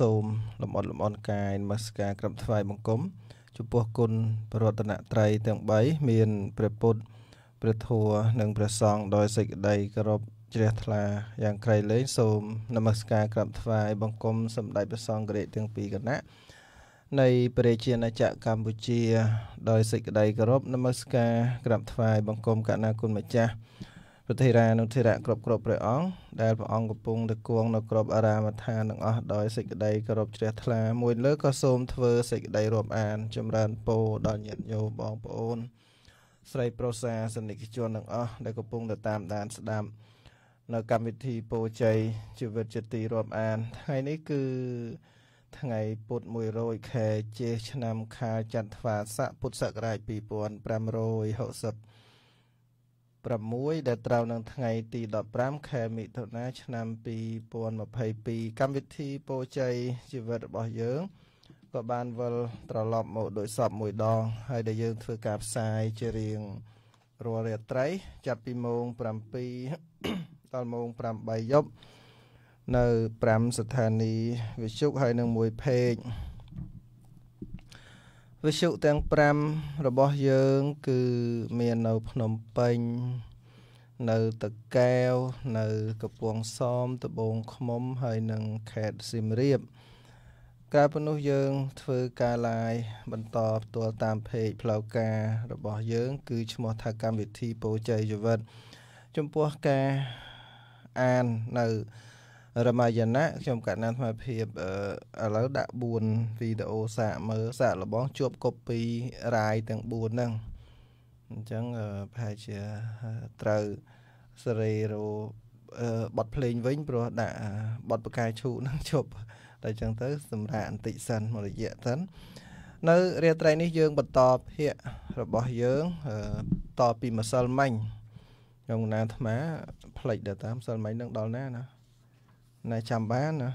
សូមលំអត់លំអន់កាយនមស្ការក្រុមថ្វាយបង្គំចំពោះគុណបរតនត្រ័យទាំង3មានព្រះពុទ្ធព្រះធម៌និងព្រះសង្ឃដោយសេចក្តីគោរពជ្រះថ្លាយ៉ាងក្រៃលែងសូម នមស្ការក្រុមថ្វាយបង្គំសម្តេចព្រះសង្ឃរាជទាំងពីរគណៈនៃព្រះជាណាចក្រកម្ពុជា ដោយសេចក្តីគោរពនមស្ការ ក្រាបថ្វាយបង្គំកណាគុណម្ចាស់ព្រះថេរានុថេរៈគ្រប់គ្រប់ព្រះអង្គដែលព្រះអង្គកំពុងទៅគង់នៅគ្រប់អារាមដ្ឋានទាំងអស់ដោយសេចក្តីគោរពជ្រះថ្លាមួយលើក៏សូមធ្វើសេចក្តីរាប់អាន ចម្រើនពរដល់ញាតិញោមបងប្អូន ស្រីប្រុសសាសនិកជនទាំងអស់ដែលកំពុងទៅតាមដានស្ដាប់នៅកម្មវិធីពោជ័យជីវិតជាទីរាប់អានថ្ងៃនេះគឺថ្ងៃពុទ្ធ100ខែជេឆ្នាំ ខាចន្ទវាស័កពុទ្ធសករាជ2560 6ដែលត្រូវនឹងថ្ងៃទី15ខែមិថុនាឆ្នាំ2022កម្មវិធីពោជ័យជីវិតរបស់យើងក៏បានវិលត្រឡប់មកដោយសពមួយដង ហើយដែលយើង ធ្វើការផ្សាយជារៀងរាល់រាត្រី ចាប់ពីម៉ោង7ដល់ម៉ោង8យប់នៅ5ស្ថានីយ៍វិទ្យុហើយនឹងមួយ page វិសុទាំង5របស់យើង គឺមាននៅភ្នំពេញ នៅតកែវនៅកំពង់សោមត្បូងឃ្មុំហើយនិងខេត្តសៀមរាបក្រៅពីនោះយើងធ្វើការ live បន្តផ្ទាល់តាម page ផ្លូវការរបស់យើង គឺឈ្មោះថាកម្មវិធីពោជ័យជីវិត ចំពោះការអាននៅរមយណៈខ្ញុំកណ្ណាថ្មភាពឥឡូវដាក់4វីដេអូសាកមើលសាកលបងជួប copy រាយទាំង4ហ្នឹងអញ្ចឹងប្រហែលជាត្រូវសរីរោបတ်ភ្លេងវិញព្រោះដាក់បတ်បកាយឈូនឹងជប់តែអញ្ចឹងទៅសម្រាប់អន្តិសិនមួយរយៈសិន នៅរាត្រីនេះយើងបន្តភាករបស់យើងតពីម្សិលមិញខ្ញុំណាអាត្មាផ្លេចដល់តាមម្សិលមិញនឹងដល់ណាណាណែចាំបានណា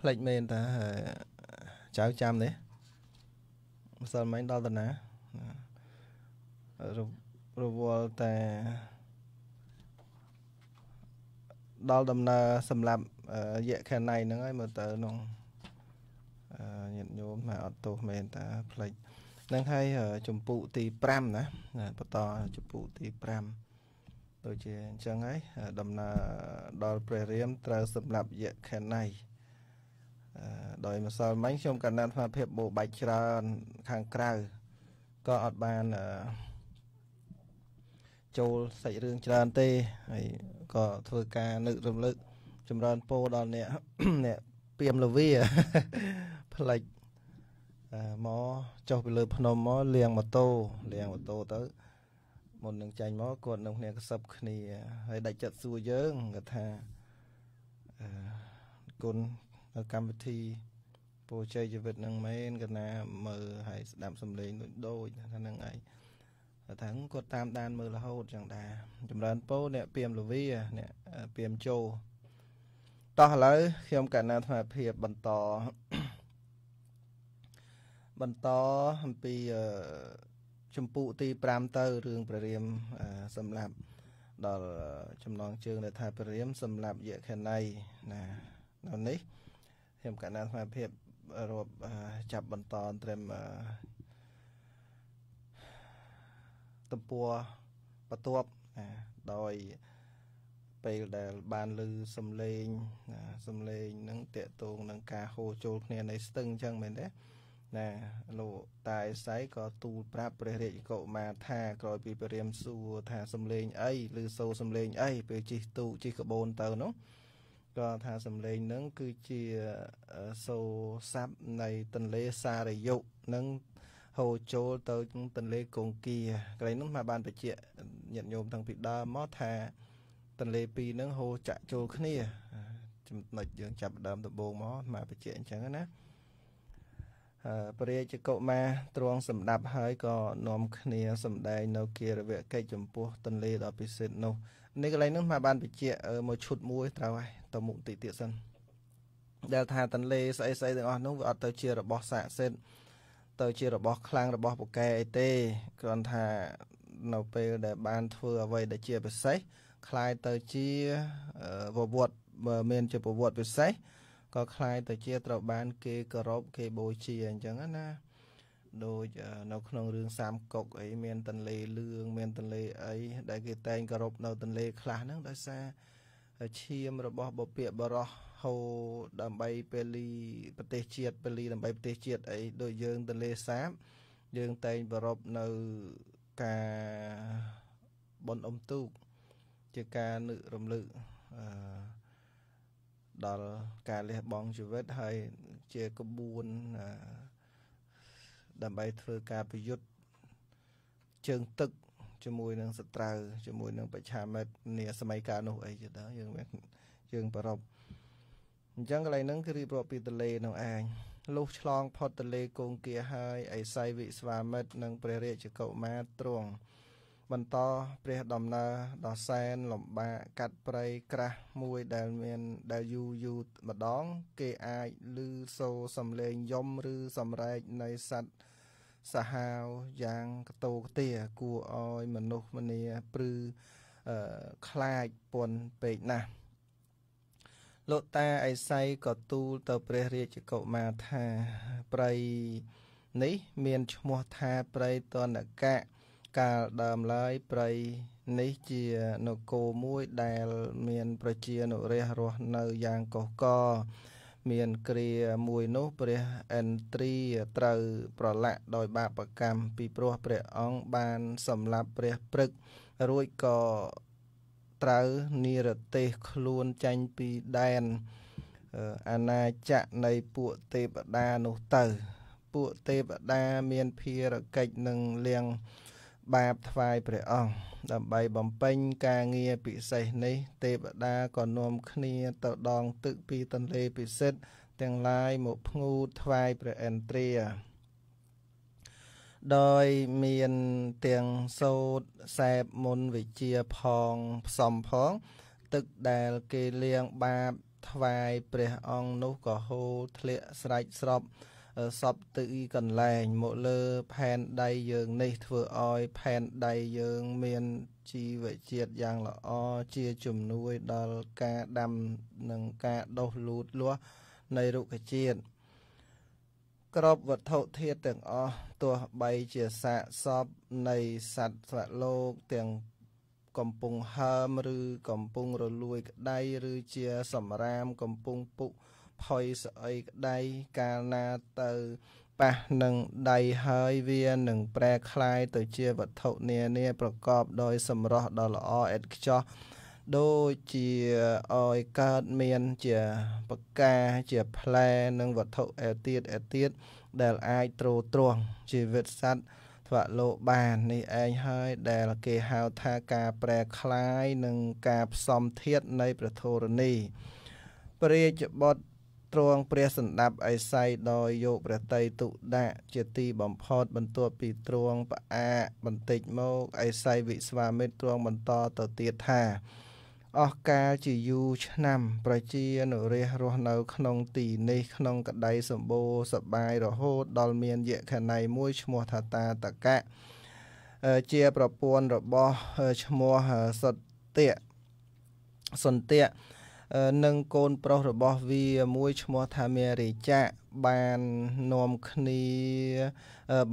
ផ្លេចមែនតាចៅចាំទេម្សិលមិញដល់តាណារវល់តែដល់ដំណើរសម្រាប់យៈខាណៃហ្នឹងហើយមើលទៅក្នុងញាតិញោមថាអត់ទោសមែនតាផ្លេចហ្នឹងហើយចម្ពោះទី5ណាបន្តចម្ពោះទី5ដូចជាអញ្ចឹងហើយដំណើរដល់ព្រះរាម ត្រូវសម្រាប់យក្ខណៃដោយ ម្សិលមិញខ្ញុំកណ្ដាលស្មារតីបោបាច់ច្រើនខាងក្រៅក៏អត់បានចូលសាច់រឿងច្រើនទេហើយក៏ធ្វើការនឹករំលឹក ចម្រើនពោដល់អ្នកអ្នកពីមលវីផ្លេចមកចុះទៅលើ ភ្នំមកលាងម៉ូតូលាងម៉ូតូទៅមុននឹងចាញ់មកគាត់នឹងគ្នាកសឹបគ្នាហើយដាច់ចិត្តសួរយើងគាត់ថាអឺគុណកម្មវិធីពរជ័យជីវិតនឹងមែនកណាមើលហើយស្ដាប់សំឡេងដូចដូចថានឹងឯងថាគាត់តាមដានមើលរហូតចឹងដែរចម្រើនពោអ្នកពីមលវីអ្នកពីមជោតោះឥឡូវខ្ញុំកណ្ណាថ្មភាពបន្តបន្តអំពីអឺចម្ពោះទី5ទៅរឿងព្រះរាមសម្លាប់ដល់ចំណងជើងដែលថាព្រះរាមសម្លាប់យក្ខិនីណាដល់នេះខ្ញុំកណ្ដាលស្មារភាពរាប់ចាប់បន្តត្រឹមតំពួរបន្ទាប់ណាដោយពេលដែលបានលឺសំឡេងណាសំឡេងនឹងតកតងនឹងការហូរចូលគ្នានៃស្ទឹងអញ្ចឹងមែនទេណាលោកតាឯស័យក៏ទូលប្រាប់ព្រះរាជកុមារថាក្រោយពីព្រះរាមសួរថាសំលេង អីឬសូរសំលេងអីពេលជិះទូកជិះក្បូនទៅនោះក៏ថាសំលេងហ្នឹងគឺជាសូរស័ព្ទនៃទន្លេសារយុនឹងហូរចូលទៅទន្លេកងគាកន្លែងនោះមកបានបញ្ជាក់ញាតិញោមតាំងពីដើមមកថាទន្លេពីរហ្នឹងហូរចាក់ចូលគ្នាចំណុចយើងចាប់ដើមដំបូងមកមកបញ្ជាក់អញ្ចឹងណាព្រះរាជកុមារទ្រង់សម្ដាប់ហើយក៏នាំគ្នាសម្ដែងនៅគារវៈកិច្ចចំពោះទន្លេដ៏ពិសិដ្ឋនោះនេះកន្លែងនោះមកបានបញ្ជាក់មួយឈុតមួយត្រូវហើយតមុតិទៀតសិនដែលថាទន្លេស្អីស្អីទាំងអស់នោះវាអត់ទៅជារបស់ស័ក្តិសិទ្ធិទៅជារបស់ខ្លាំងរបស់ពូកែអីទេគ្រាន់ថានៅពេលដែលបានធ្វើអ្វីដែលជាពិសេសคล้ายទៅជាប្រវត្តិមានជាប្រវត្តិពិសេសក៏คล้ายទៅជាត្រូវបានគេគោរពគេបូជាអញ្ចឹងណាដូចនៅ ក្នុងរឿងសាមកុកអីមានតន្លេលឿងមានតន្លេអីដែលគេតែងគោរពនៅតន្លេខ្លះហ្នឹងដោយសារឈាមរបស់ បពាកបរោះហូរដើម្បីពេលីប្រទេសជាតិពេលីដើម្បីប្រទេសជាតិអីដូចយើងទលេសាបយើងតែងប្រពនៅការប៉ុនអុំទូកជាការនឹករំលឹកអឺដល់ការលះបង់ជីវិតហើយជាក្បួនដើម្បីធ្វើការប្រយុទ្ធជើងទឹកជាមួយនឹងសត្រូវជាមួយនឹងប្រឆាមិតនាសម័យកាលនោះអីចឹងដែរយើងយើងប្រពអញ្ចឹងកន្លែងហ្នឹងគឺរៀបរាប់ពីទលេនោះឯងលុះឆ្លងផុតទលេគង្គាហើយអេសីវិស្វាមិតនិងព្រះរាជកុមារទ្រង់បន្តព្រះដំណើរដ៏សែនលំបាកកាត់ព្រៃក្រាស់មួយដែលមានដែលយូរយូរម្ដងគេអាចឮសូរសំឡេងយំឬសំរែកនៃសត្វសាហាវយ៉ាងកតោកទាគួរឲ្យមនុស្សម្នាព្រឺខ្លាចពន់ពេកណាស់លោកតាអេសៃក៏ទូលទៅព្រះរាជកុមារថាព្រៃនេះមានឈ្មោះថាព្រៃតនកៈកាលដើមឡើយព្រៃនេះជានគរមួយដែល មាន ប្រជានុរាស្ត្ររស់នៅយ៉ាងកុះករមានគ្រាមួយនោះព្រះឥន្ទ្រីត្រូវប្រឡាក់ដោយ បាបកម្មពីព្រោះព្រះអង្គបានសម្លាប់ព្រះព្រឹករួចក៏ត្រូវនិរទេសខ្លួនចាញ់ពីដែនអាណាចក្រនៃពួកទេពតានោះទៅ ពួកទេពតាមានភារកិច្ចនឹងលៀងបាបថ្វាយព្រះអង្គដើម្បីបំពេញការងារពិសេសនេះ ទេវតាក៏នាំគ្នា ទៅដងទឹកពីទន្លេពិសិដ្ឋទាំងឡាយមកភ្ងូថ្វាយព្រះឥន្ទ្រា ដោយមានទាំងសោតសែបមុនវិជាផងផ្សំផង ទឹកដែលគេលៀងបាបថ្វាយ ព្រះអង្គនោះក៏ហូរធ្លាក់ស្រេចស្រប់សពទីកន្លែងមកលើផែនដីយើងនេះធ្វើឲ្យផែនដីយើងមានជីវជាតិយ៉ាងល្អជាជំនួយដល់ការដាំនិងការដុះលូតលាស់នៃរុក្ខជាតិក្របវត្ថុធាតុទាំងអស់ទោះបីជាសាកសពនៃសត្វស្វលោកទាំងកំពុងហើមឬកំពុងរលួយក្តីឬជាសម្រាមកំពុងពុកផុយស្អីក្តីកាលណាទៅប៉ះនឹងដៃហើយវានឹងប្រែคลายទៅជាវត្ថុនានាប្រកបដោយ សម្រស់ដ៏ល្អឥតខ្ចោះដូចជាអយកើតមានជាបកាជាផ្លែនិងវត្ថុអេទៀតអេទៀតដែលអាចទ្រទ្រង់ជីវិតសត្វធ្វលោបាននេះឯងហើយ ដែលគេហៅថាការប្រែคลายនិងការផ្សំធាតនៃប្រធរនីព្រះរាជបុត្រទ្រង់ព្រះសណ្ដាប់អេសៃដោយយកព្រះតីទុដាក់ជាទីបំផុតបន្ទាប់ពីទ្រង់ផ្អាកបន្តិចមកអេសៃវិស្វាមិត្រទ្រង់បន្តទៅទៀតថា អស់កាលជាយូរឆ្នាំ ប្រជានុរាស្ត្ររស់នៅក្នុងទីនេះក្នុងក្តីសម្បូរសបាយរហូតដល់មានយក្ខណៃមួយឈ្មោះថាតាតកៈជាប្រពន្ធរបស់ឈ្មោះសុតតិសុនតិនិងកូនប្រុសរបស់វាមួយឈ្មោះថាមេរីចាបាននាំគ្នា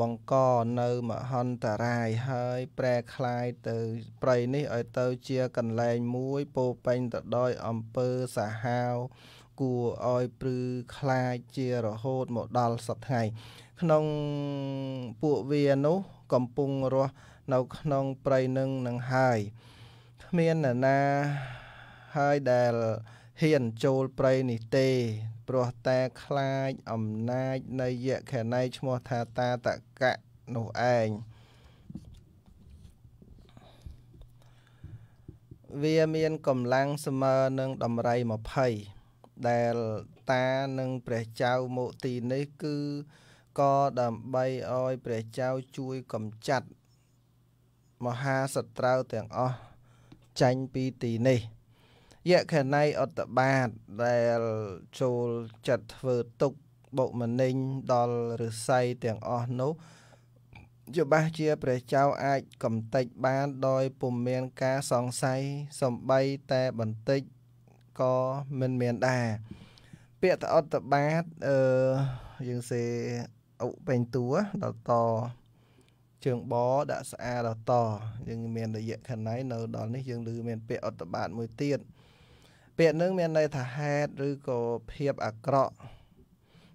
បង្កនៅមហន្តរាយហើយ ប្រែคลายទៅប្រៃនេះឲ្យទៅជាកន្លែងមួយពោពេញទៅដោយអំពើសាហាវគួរឲ្យព្រឺខ្លាចជារហូតមកដល់សប្តាហ៍ក្នុងពួកវានោះកំពុងរស់ នៅក្នុងព្រៃនឹងនឹងហើយគ្មានណាហើយដែលហ៊ានចូលព្រៃនេះទេព្រោះតែខ្លាចអំណាចនៃយក្ខណីឈ្មោះថាតាតកៈនោះឯងវាមានកម្លាំងស្មើនឹងដំរី20ដែលតានិង ព្រះចៅមុទីនេះគឺក៏ដើម្បីឲ្យ ព្រះចៅជួយកំចាត់មហាសត្រូវទាំងអស់ចាញ់ពីទីនេះយខណៃអត្តបាតដែលចូលចិត្តធ្វើទុកបុកម្នេញដល់ឫស័យទាំងអស់នោះយបាសជាព្រះចៅអាចកំទេចបានដោយពុំមានការសង្ស័យសំបីតែបន្តិចក៏មិនមានដែរពាក្យតអត្តបាតអឺយើងសេអុពេញតួដល់តជើងបដាក់ស្អាដល់តយើងមានរយៈខណៃនៅដល់នេះយើងឮមានពាក្យអត្តបាតមួយទៀតអឺពាក្យនឹងមានន័យថាហេតុឬក៏ភាពអាក្រក់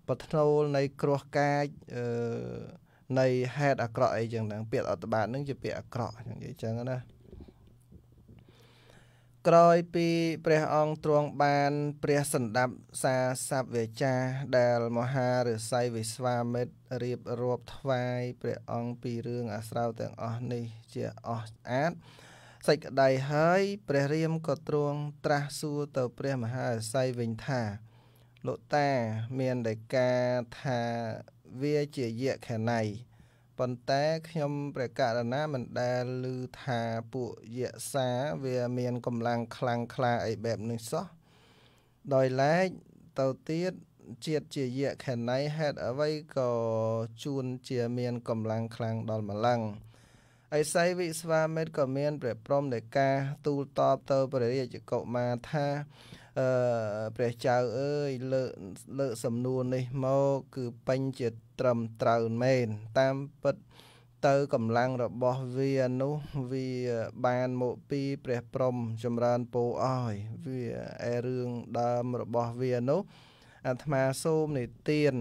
បធ្នូលនៃគ្រោះកាចអឺនៃហេតុអាក្រក់អីចឹងហ្នឹងពាក្យអត្តបាទនឹងជាពាក្យអាក្រក់ចឹងនិយាយចឹងណាក្រោយពីព្រះអង្គទ្រង់បាន ព្រះសន្តាប់សាសពវេចាដែលមហាឫសីវិស្វាមិត្ររៀបរាប់ថ្វាយព្រះអង្គពីរឿងអាស្រវទាំងអស់នេះជាអស់ស្អាតសេចក្តីហើយព្រះរាមក៏ទ្រង់ត្រាស់សួរទៅព្រះមហាសីវិញថាលោកតាមានតែការថាវាជាយៈខណៃប៉ុន្តែខ្ញុំព្រះករណាមិនដែលឮថាពួកយក្សាវាមានកម្លាំងខ្លាំងក្លាអីបែបនេះសោះដោយឡែកទៅទៀតជាតិជាយៈខណៃហេតុអ្វីក៏ជួនជាមានកម្លាំងខ្លាំងដល់ម្លឹងឥសីវិស្វាមិត្រក៏មាន ព្រះព្រំនៃការទូលតបទៅព្រះរាជកុមារថាអឺព្រះចៅអើយលើកលើកសំណួរនេះមកគឺពេញជាត្រឹមត្រូវមែន តាមពិតទៅកម្លាំងរបស់វានោះវាបានមកពីព្រះព្រំចម្រើនពោអើយវាឯរឿងដើមរបស់វានោះ អាត្មាសូមនិទាន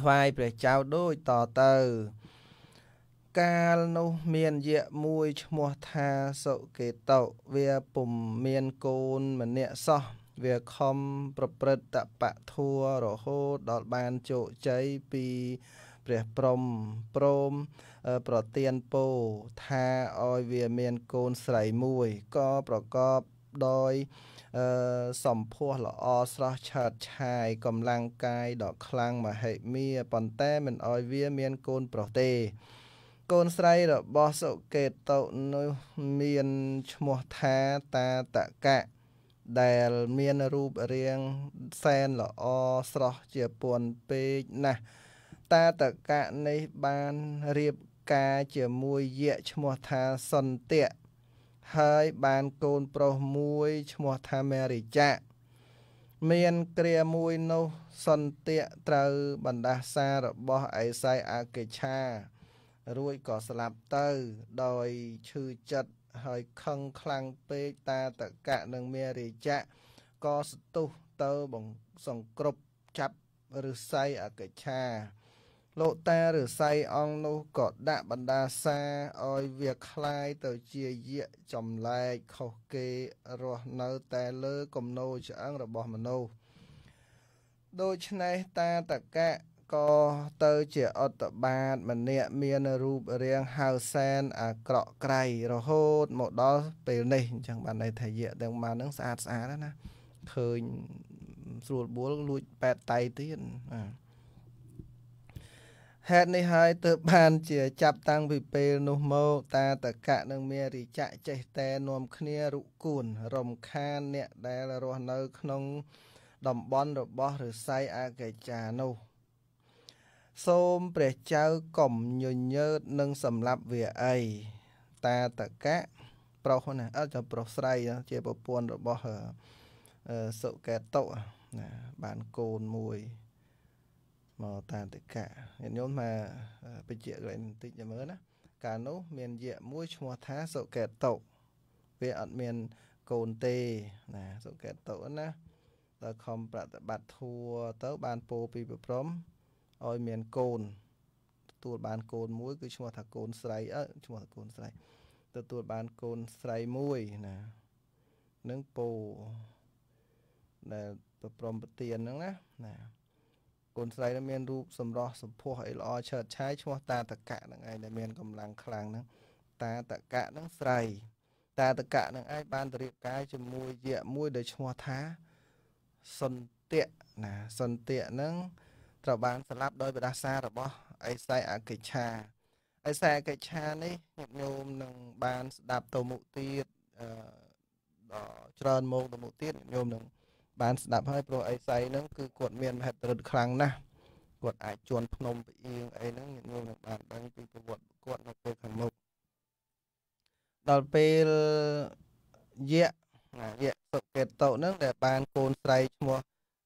ថ្វាយព្រះចៅដូចតទៅកាលនោះមានយៈមួយឈ្មោះថាសុកេតោវាពុំមានកូនម្នាក់សោះវាខំប្រព្រឹត្តតបៈធัวរហូតដល់បានជោគជ័យពីព្រះព្រំព្រមប្រទៀនពោថាឲ្យវាមានកូនស្រីមួយក៏ប្រកបដោយសម្ភោះល្អស្រស់ឆើតឆាយកម្លាំងកាយដ៏ខ្លាំងមហិមាប៉ុន្តែមិនឲ្យវាមានកូនប្រុសទេកូនស្រីរបស់សុកេតតោនោះមានឈ្មោះថាតាតកៈដែលមានរូបរាងសែនល្អស្រស់ជាពន់ពេកណាស់តាតកៈនេះបានរៀបការជាមួយយៈឈ្មោះថាសន្តៈហើយបានកូនប្រុសមួយឈ្មោះថាមេរិចាមានគ្រាមួយនោះសន្តៈត្រូវបណ្ដាសារបស់អេសៃអកិឆារួចក៏ស្លាប់ទៅ ដោយឈឺចិត្តហើយខឹងខ្លាំងពេកតាតកៈនិងមេរាជៈក៏ស្ទុះទៅបងសង្គ្រប់ចាប់ឫស័យអកិច្ឆាលោកតាឫស័យអង្គនោះក៏ដាក់បណ្ដាសាឲ្យវាคลายទៅជាយៈចម្លែកខុសគេ រស់នៅតែលើគំនោឆ្អឹងរបស់មនុស្សដូច្នេះតាតកៈក៏ទៅជាអត្តបាតម្នាក់មានរូបរាងហៅសែន អាក្រក់ក្រៃរហូត មកដល់ពេលនេះអញ្ចឹងបានន័យថាយៈទាំងបានហ្នឹងស្អាតស្អាតណាឃើញស្រួលបួលលួចប៉ែតតៃទៀតបាទហេតុនេះហើយទើបបានជាចាប់តាំងពីពេលនោះមកតាតកៈនិងមារិចៈចេះតែនាំគ្នារុគួនរំខានអ្នកដែលរស់នៅ ក្នុងតំបន់របស់ឫស្សីអកេចានោះសូមព្រះចៅកុំញញើតនឹងសម្លាប់វាអីតាតកៈប្រុសណាអត់ទៅប្រុសស្រី ជាប្រពន្ធរបស់សុកេតុណាបានកូនមួយមកតាតកៈញាតិញោមថាបញ្ជាក់ឲ្យបន្តិចមើលណា កាលនោះមានយៈមួយឈ្មោះថាសុកេតុវាអត់មានកូនទេណាសុកេតុណាដល់ខំប្រតិបត្តិធัวទៅ បានពោពីប្រព្រំឲ្យមានកូនទទួលបានកូនមួយ គឺឈ្មោះថាកូនស្រីអឺឈ្មោះថាកូនស្រីទទួលបានកូនស្រីមួយណានឹងពោដែលប្រព្រំប្រទានហ្នឹងណាណាកូនស្រីនឹងមានរូបសម្រស់សម្ផស្សអីល្អឆើតឆាយឈ្មោះតាតកៈហ្នឹងឯងដែលមានកម្លាំងខ្លាំងហ្នឹងតាតកៈហ្នឹងស្រីតាតកៈនឹងឯងបានទៅរៀបការជាមួយយៈមួយដែលឈ្មោះថាសន្តិណាសន្តិហ្នឹងត្រូវបានសម្លាប់ដោយបដាសារបស់អេសៃអកិឆាអេសៃអកិឆានេះញាតិញោមនឹងបានស្ដាប់ទៅមុខទៀតអឺដល់ច្រើនមកទៅមុខទៀតញាតិញោមនឹងបានស្ដាប់ហើយព្រោះអេសៃហ្នឹងគឺគាត់មានមហិទ្ធិឫទ្ធិខ្លាំងណាស់គាត់អាចជន់ភ្នំផ្អៀងអីហ្នឹងញាតិញោមនឹងបានដឹងពីប្រវត្តិគាត់នៅពេលខាងមុខដល់ពេលយៈយៈសុកេតតោហ្នឹង ដែលបានកូនស្រីឈ្មោះ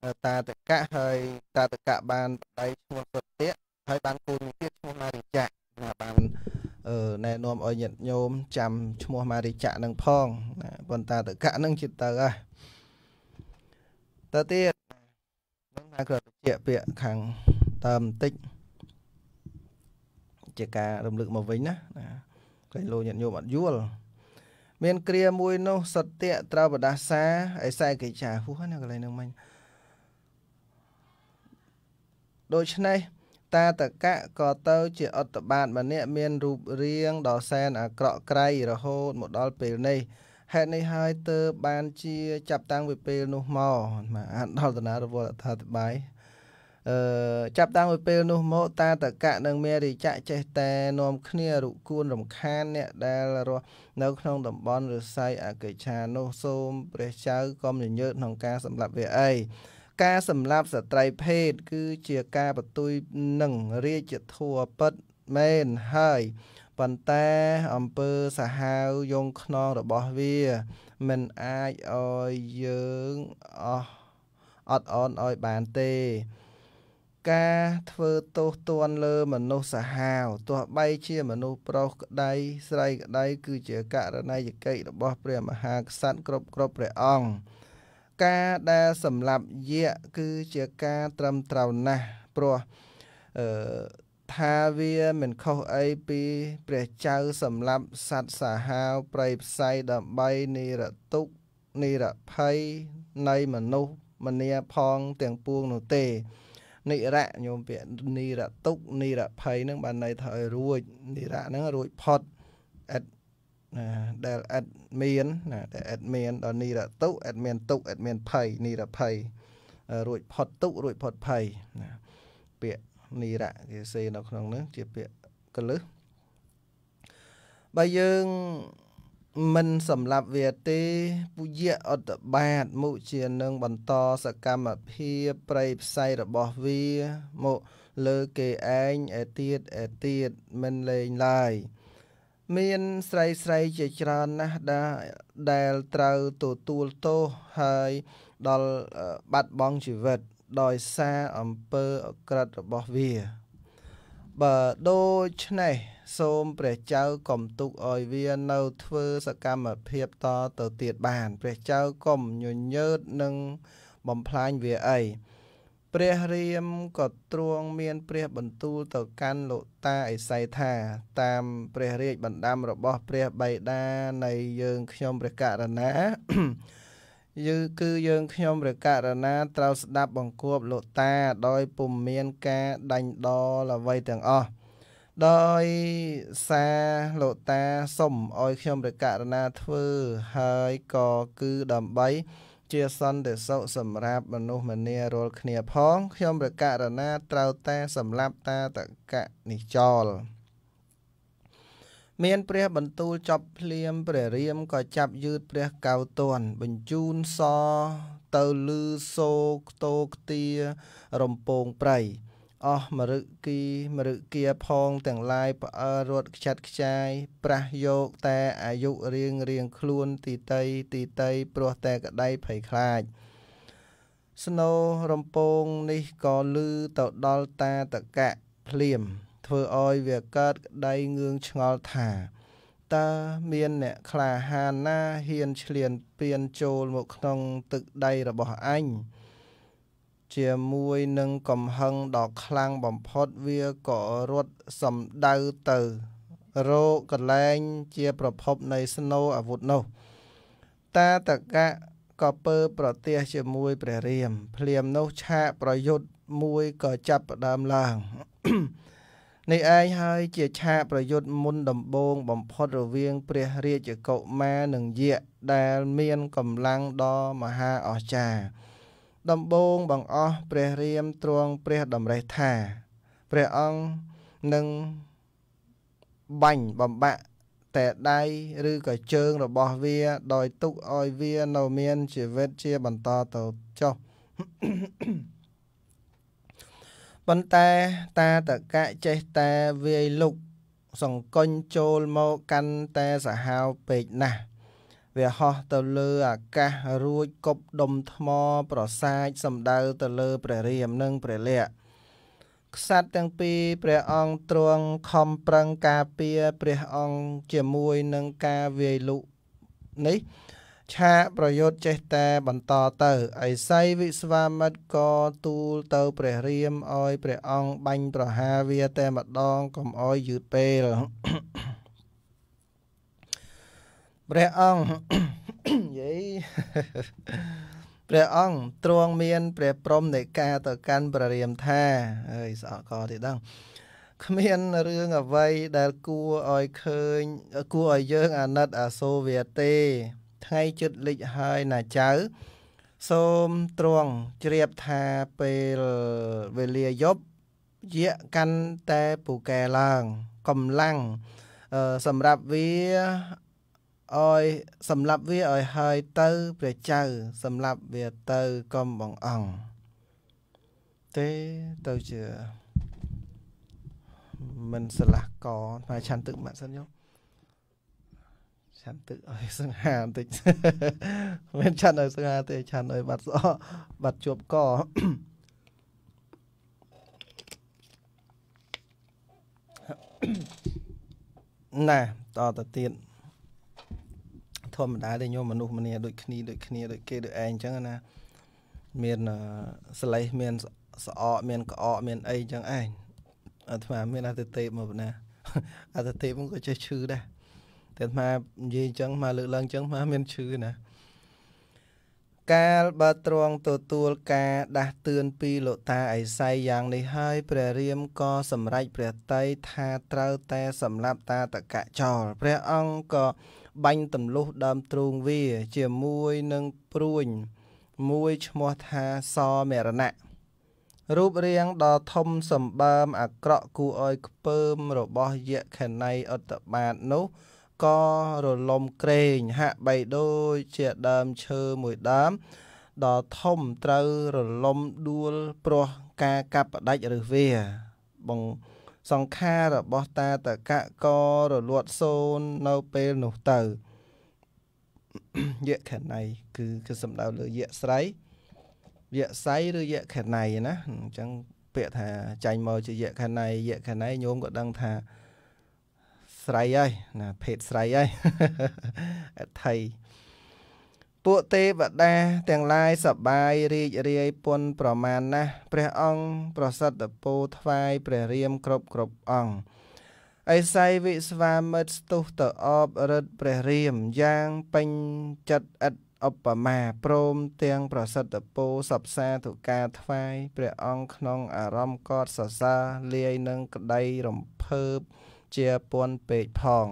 តាតកៈហើយតាតកៈបានបដៃឈ្មោះសុតិហើយបានកូនមួយទៀតឈ្មោះម៉ារីចាណាបានអឺណែនាំឲ្យញាតិញោមចាំឈ្មោះម៉ារីចានឹងផងណាប៉ុន្តែតកៈនឹងជាទៅហើយតទៅទៀតនឹងថាក៏បញ្ជាក់ពាក្យខាងតើបន្តិចជាការ រំលឹកមកវិញណាណាគេលោញាតិញោមអត់យល់មានគ្រាមួយ នោះសត្យៈត្រវដាសាអេសែកិច្ឆាហូណាកន្លែងនឹងមិញដូច្នេះតាតកៈក៏ទៅ ជាអត្តបាតម្នាក់មានរូបរាងដ៏សែនអាក្រក់ក្រៃរហូតមកដល់ពេលនេះហេតុនេះហើយទើបបានជាចាប់តាំងពីពេលនោះមកបាទអាចដល់តារវល់អធិប្បាយអឺចាប់តាំងពីពេលនោះមកតាតកៈនិងមេរិចៈចេះតែនាំគ្នារុគួន រំខាន អ្នកដែលរស់នៅក្នុងតំបន់ឫស្សីអកិឆានោះសូម ព្រះចៅកុំញញើតក្នុងការសម្លាប់វាអីការសម្លាប់ស្ត្រីភេទគឺជាការបន្ទុយនឹងរាជធัวពិតមែនហើយប៉ុន្តែអំពើសាហាវយងខ្នងរបស់វាមិនអាចឲ្យយើងអស់អត់អន់ឲ្យបានទេ ការធ្វើទោសទណ្ឌលើមនុស្សសាហាវទោះបីជាមនុស្សប្រុសក្តីស្រីក្តីគឺជាករណីយកិច្ចរបស់ព្រះមហាក្សត្រគ្រប់គ្រប់ព្រះអង្គការដែលសម្រាប់យៈគឺជាការត្រឹមត្រូវណាស់ព្រោះអឺថាវាមិនខុសអីពីព្រះចៅសម្រាប់សัตว์សាហាវប្រៃផ្សៃដើម្បីនិរទុកនិរភ័យនៃមនុស្សមនាផងទាំងពួងនោះទេនិរៈញោមពាក្យនិរទុកនិរភ័យនឹងបានន័យថាឲ្យរួចនិរៈនឹងរួចផុតណាដែល admin ណាដែល admin ដល់នីរតុ admin ទុក admin ភ័យនីរភ័យរួចផុតទុករួចផុតភ័យណាពាក្យនីរៈគេសេនៅក្នុងនោះជាពាក្យកលឹះបើយើងមិនសម្លាប់វាទេពុយៈអត្តបាតមុជានឹងបន្តសកម្មភាពប្រៃផ្សៃរបស់វាមកលើគេឯងឯទៀតឯទៀតមិនលែងឡើយមានស្រីស្រីជាច្រើនណាស់ដែលដែលត្រូវទទួលទោសហើយដល់បាត់បង់ជីវិតដោយសារអំពើអក្រិតរបស់វា បើដូច្នេះសូមព្រះចៅកុំទុកឲ្យវានៅធ្វើ សកម្មភាពតទៅទៀតបាន ព្រះចៅកុំញញើតនឹងបំផ្លាញវាអីព្រះរាមក៏ទ្រង់មានព្រះបន្ទូលទៅកាន់លោកតាឥសីថា តាមព្រះរាជបណ្ដាំរបស់ព្រះបិតានៃយើងខ្ញុំព្រះករណាយឺគឺយើងខ្ញុំព្រះករណាត្រូវស្ដាប់បង្គាប់លោកតា ដោយពុំមានការដាញ់ដលអ្វីទាំងអស់ដោយសារលោកតាសុំឲ្យខ្ញុំព្រះករណាធ្វើហើយក៏គឺដើម្បីជាសន្តិសុខសម្រាប់មនុស្សម្នារាល់គ្នាផង ខ្ញុំប្រករណាត្រូវតែសម្លាប់តាតកៈនេះចោលមាន ព្រះបន្ទូលចប់ភ្លាមព្រះរាមក៏ចាប់យឺតព្រះកៅទ័នបញ្ជូនសទៅលឺសូខ្ទោខ្ទា រំពងប្រៃអស់មរឹគីមរឹគាផងទាំងឡាយផ្អើលរត់ខ្ចាត់ខ្ចាយប្រះយកតែអាយុរៀងរៀងខ្លួនទីតីទីតីព្រោះតែក្តីភ័យខ្លាច ស្នូរំពងនេះក៏លឺទៅដល់តាតកៈភ្លាមធ្វើឲ្យវាកើតក្តីងឿងឆ្ងល់ថាតើមានអ្នកក្លាហានណាហ៊ានឈ្លានពានចូលមកក្នុង ទឹកដីរបស់អញជាមួយនឹងកំហឹងដ៏ខ្លាំងបំផុតវាក៏រត់សំដៅទៅរកកលែងជាប្រភពនៃស្នូអាវុធនោះតាតកៈក៏ពើប្រទះជាមួយព្រះរាម ភ្លាមនោះឆាកប្រយុទ្ធមួយក៏ចាប់ផ្ដើមឡើងនេះឯងហើយ ជាឆាកប្រយុទ្ធមុនដំបូងបំផុតរវាង ព្រះរាជកុមារនិងយក្សដែលមានកម្លាំងដ៏មហាអស្ចារ្យដំបូងបង្អស់ព្រះរាមទ្រង់ព្រះតម្រេះថា ព្រះអង្គនឹងបាញ់បំបាក់តែដៃឬក៏ជើង របស់វា ដោយ ទុកឲ្យវា នៅមានជីវិតជាបន្តទៅចុះប៉ុន្តែតាតកៈចេះតែវាយលុកសង្គញចូលមកកាន់តែសាហាវពេកណាស់វាហោះទៅលើអាកាសរួចគប់ដុំថ្មប្រសាចសំដៅទៅលើព្រះរាមនិងព្រះលក្សណ៍ក្សត្រទាំងពីរព្រះអង្គទ្រង់ខំប្រឹងការពារព្រះអង្គជាមួយនឹងការវាយលុកនេះ ឆាកប្រយុទ្ធចេះតែបន្តទៅឥសីវិស្វាមិត្រក៏ទូលទៅព្រះរាមឲ្យព្រះអង្គបាញ់ប្រហារវាតែម្ដងកុំឲ្យយឺតពេលព្រះអង្គយាយព្រះអង្គទ្រង់មាន ព្រះព្រមនៃការទៅកាន់ព្រះរាមថាអើយស្អកកទៀតដឹងគ្មានរឿងអ្វីដែលគួរឲ្យឃើញគួរឲ្យយើងអាណិតអាសូរវាទេថ្ងៃជិតលិចហើយណាចៅសូមទ្រង់ជ្រាបថាពេលវេលាយប់យៈកាន់តែពូកែឡើង កំឡាំងសម្រាប់វាឲ្យសម្លាប់វាឲ្យហើយទៅព្រះចៅសម្លាប់វាទៅកុំបងអង្គទេទៅជាមិនឆ្លាស់កតែឆាន់ទឹកមកសិនយោឆាន់ទឹកឲ្យសង្ហាបន្តិចមិនឆាន់ឲ្យសង្ហាទេ ឆាន់ឲ្យបាត់ស្អកបាត់ជាប់កណាតទៅទៀតធម្មតាទេញោមមនុស្សម្នាដូចគ្នាដូចគ្នាដូចគេដូចឯងអញ្ចឹងណាមានសលេះមានស្អកមានក្អកមានអីអញ្ចឹងឯងអាត្មាមានអតិទេពមកណាអតិទេពហ្នឹងក៏ចេះឈឺដែរតែអាត្មានិយាយអញ្ចឹងមកលើកឡើងអញ្ចឹងមកមានឈឺណាកាលបើទ្រង់ទទួលការ ដាស់តឿនពីលោកតាអេសៃយ៉ាងនេះហើយព្រះរាមក៏សម្រេចព្រះតីថាត្រូវតែសម្លាប់តាតកចោលព្រះអង្គក៏បាញ់ទម្លុះដើមទ្រូងវា ជាមួយនឹងព្រួញមួយឈ្មោះថាសមរណៈរូបរាងដ៏ធំសម្បើមអាក្រក់គួរឲ្យខ្ពើមរបស់យក្ខណៃអត្តបាទនោះក៏រលំក្រែងហាក់បីដូចជាដើមឈើមួយដើមដ៏ធំត្រូវរលំដួលព្រោះការកាប់ផ្ដាច់ឬវាបង្សង្ខាររបស់តាតកៈករលត់សូននៅពេលនោះទៅយៈខណៃគឺគឺសំដៅលើយៈស្រ័យយៈស័យឬយៈខណៃណាអញ្ចឹងពាក្យថាចាញ់មកជាយៈខណៃយៈខណៃញោមក៏ដឹងថាស្រ័យហើយណាភេទស្រ័យហើយអថ័យពួកទេវតាទាំងឡាយសបាយរីករាយពុនប្រមាណណាស់ព្រះអង្គប្រសិទ្ធពូថ្វាយព្រះរាមគ្រប់គ្រប់អង្គអេសៃវិស្វាមិតស្ទុះទៅអបរិទ្ធព្រះរាមយ៉ាងពេញចិត្តឥតឧបមាព្រមទាំងប្រសិទ្ធពូសព្សាធុការថ្វាយព្រះអង្គក្នុង អារម្មណ៍កត់សរសើរលាយនឹងក្តីរំភើបជាពន់ពេកផង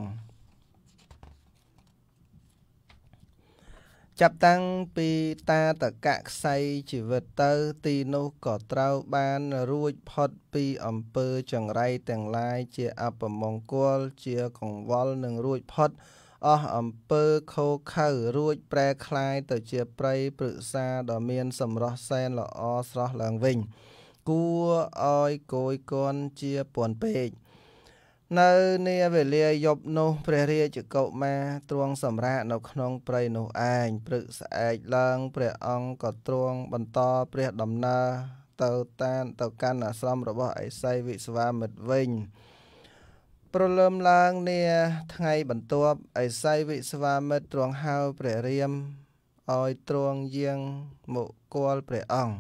ចាប់តាំងពីតាតកៈខ្សែជីវិតទៅទីនោះក៏ត្រូវបានរួចផុតពីអំពើចង្រៃទាំងឡាយជាអបមង្គលជាកង្វល់នឹងរួចផុតអស់អំពើខូខៅរួចប្រែคลายទៅជាប្រៃព្រឹក្សាដ៏មានសម្រស់សែនល្អស្រស់ឡើងវិញគួរឲ្យគយគន់ជាពន់ពេកនៅនាវេលាយប់នោះព្រះរាជកុមារទ្រង់សម្រាកនៅក្នុង ព្រៃនោះឯងព្រឹកស្អែកឡើង ព្រះអង្គក៏ទ្រង់បន្តព្រះដំណើរទៅតាន ទៅកាន់អាស្រមរបស់ឥសីវិស្វាមិត្តវិញព្រលឹមឡើងនាថ្ងៃបន្ទាប់ឥសីវិស្វាមិត្តទ្រង់ហៅព្រះរាមឲ្យទ្រង់យាងមកគាល់ព្រះអង្គ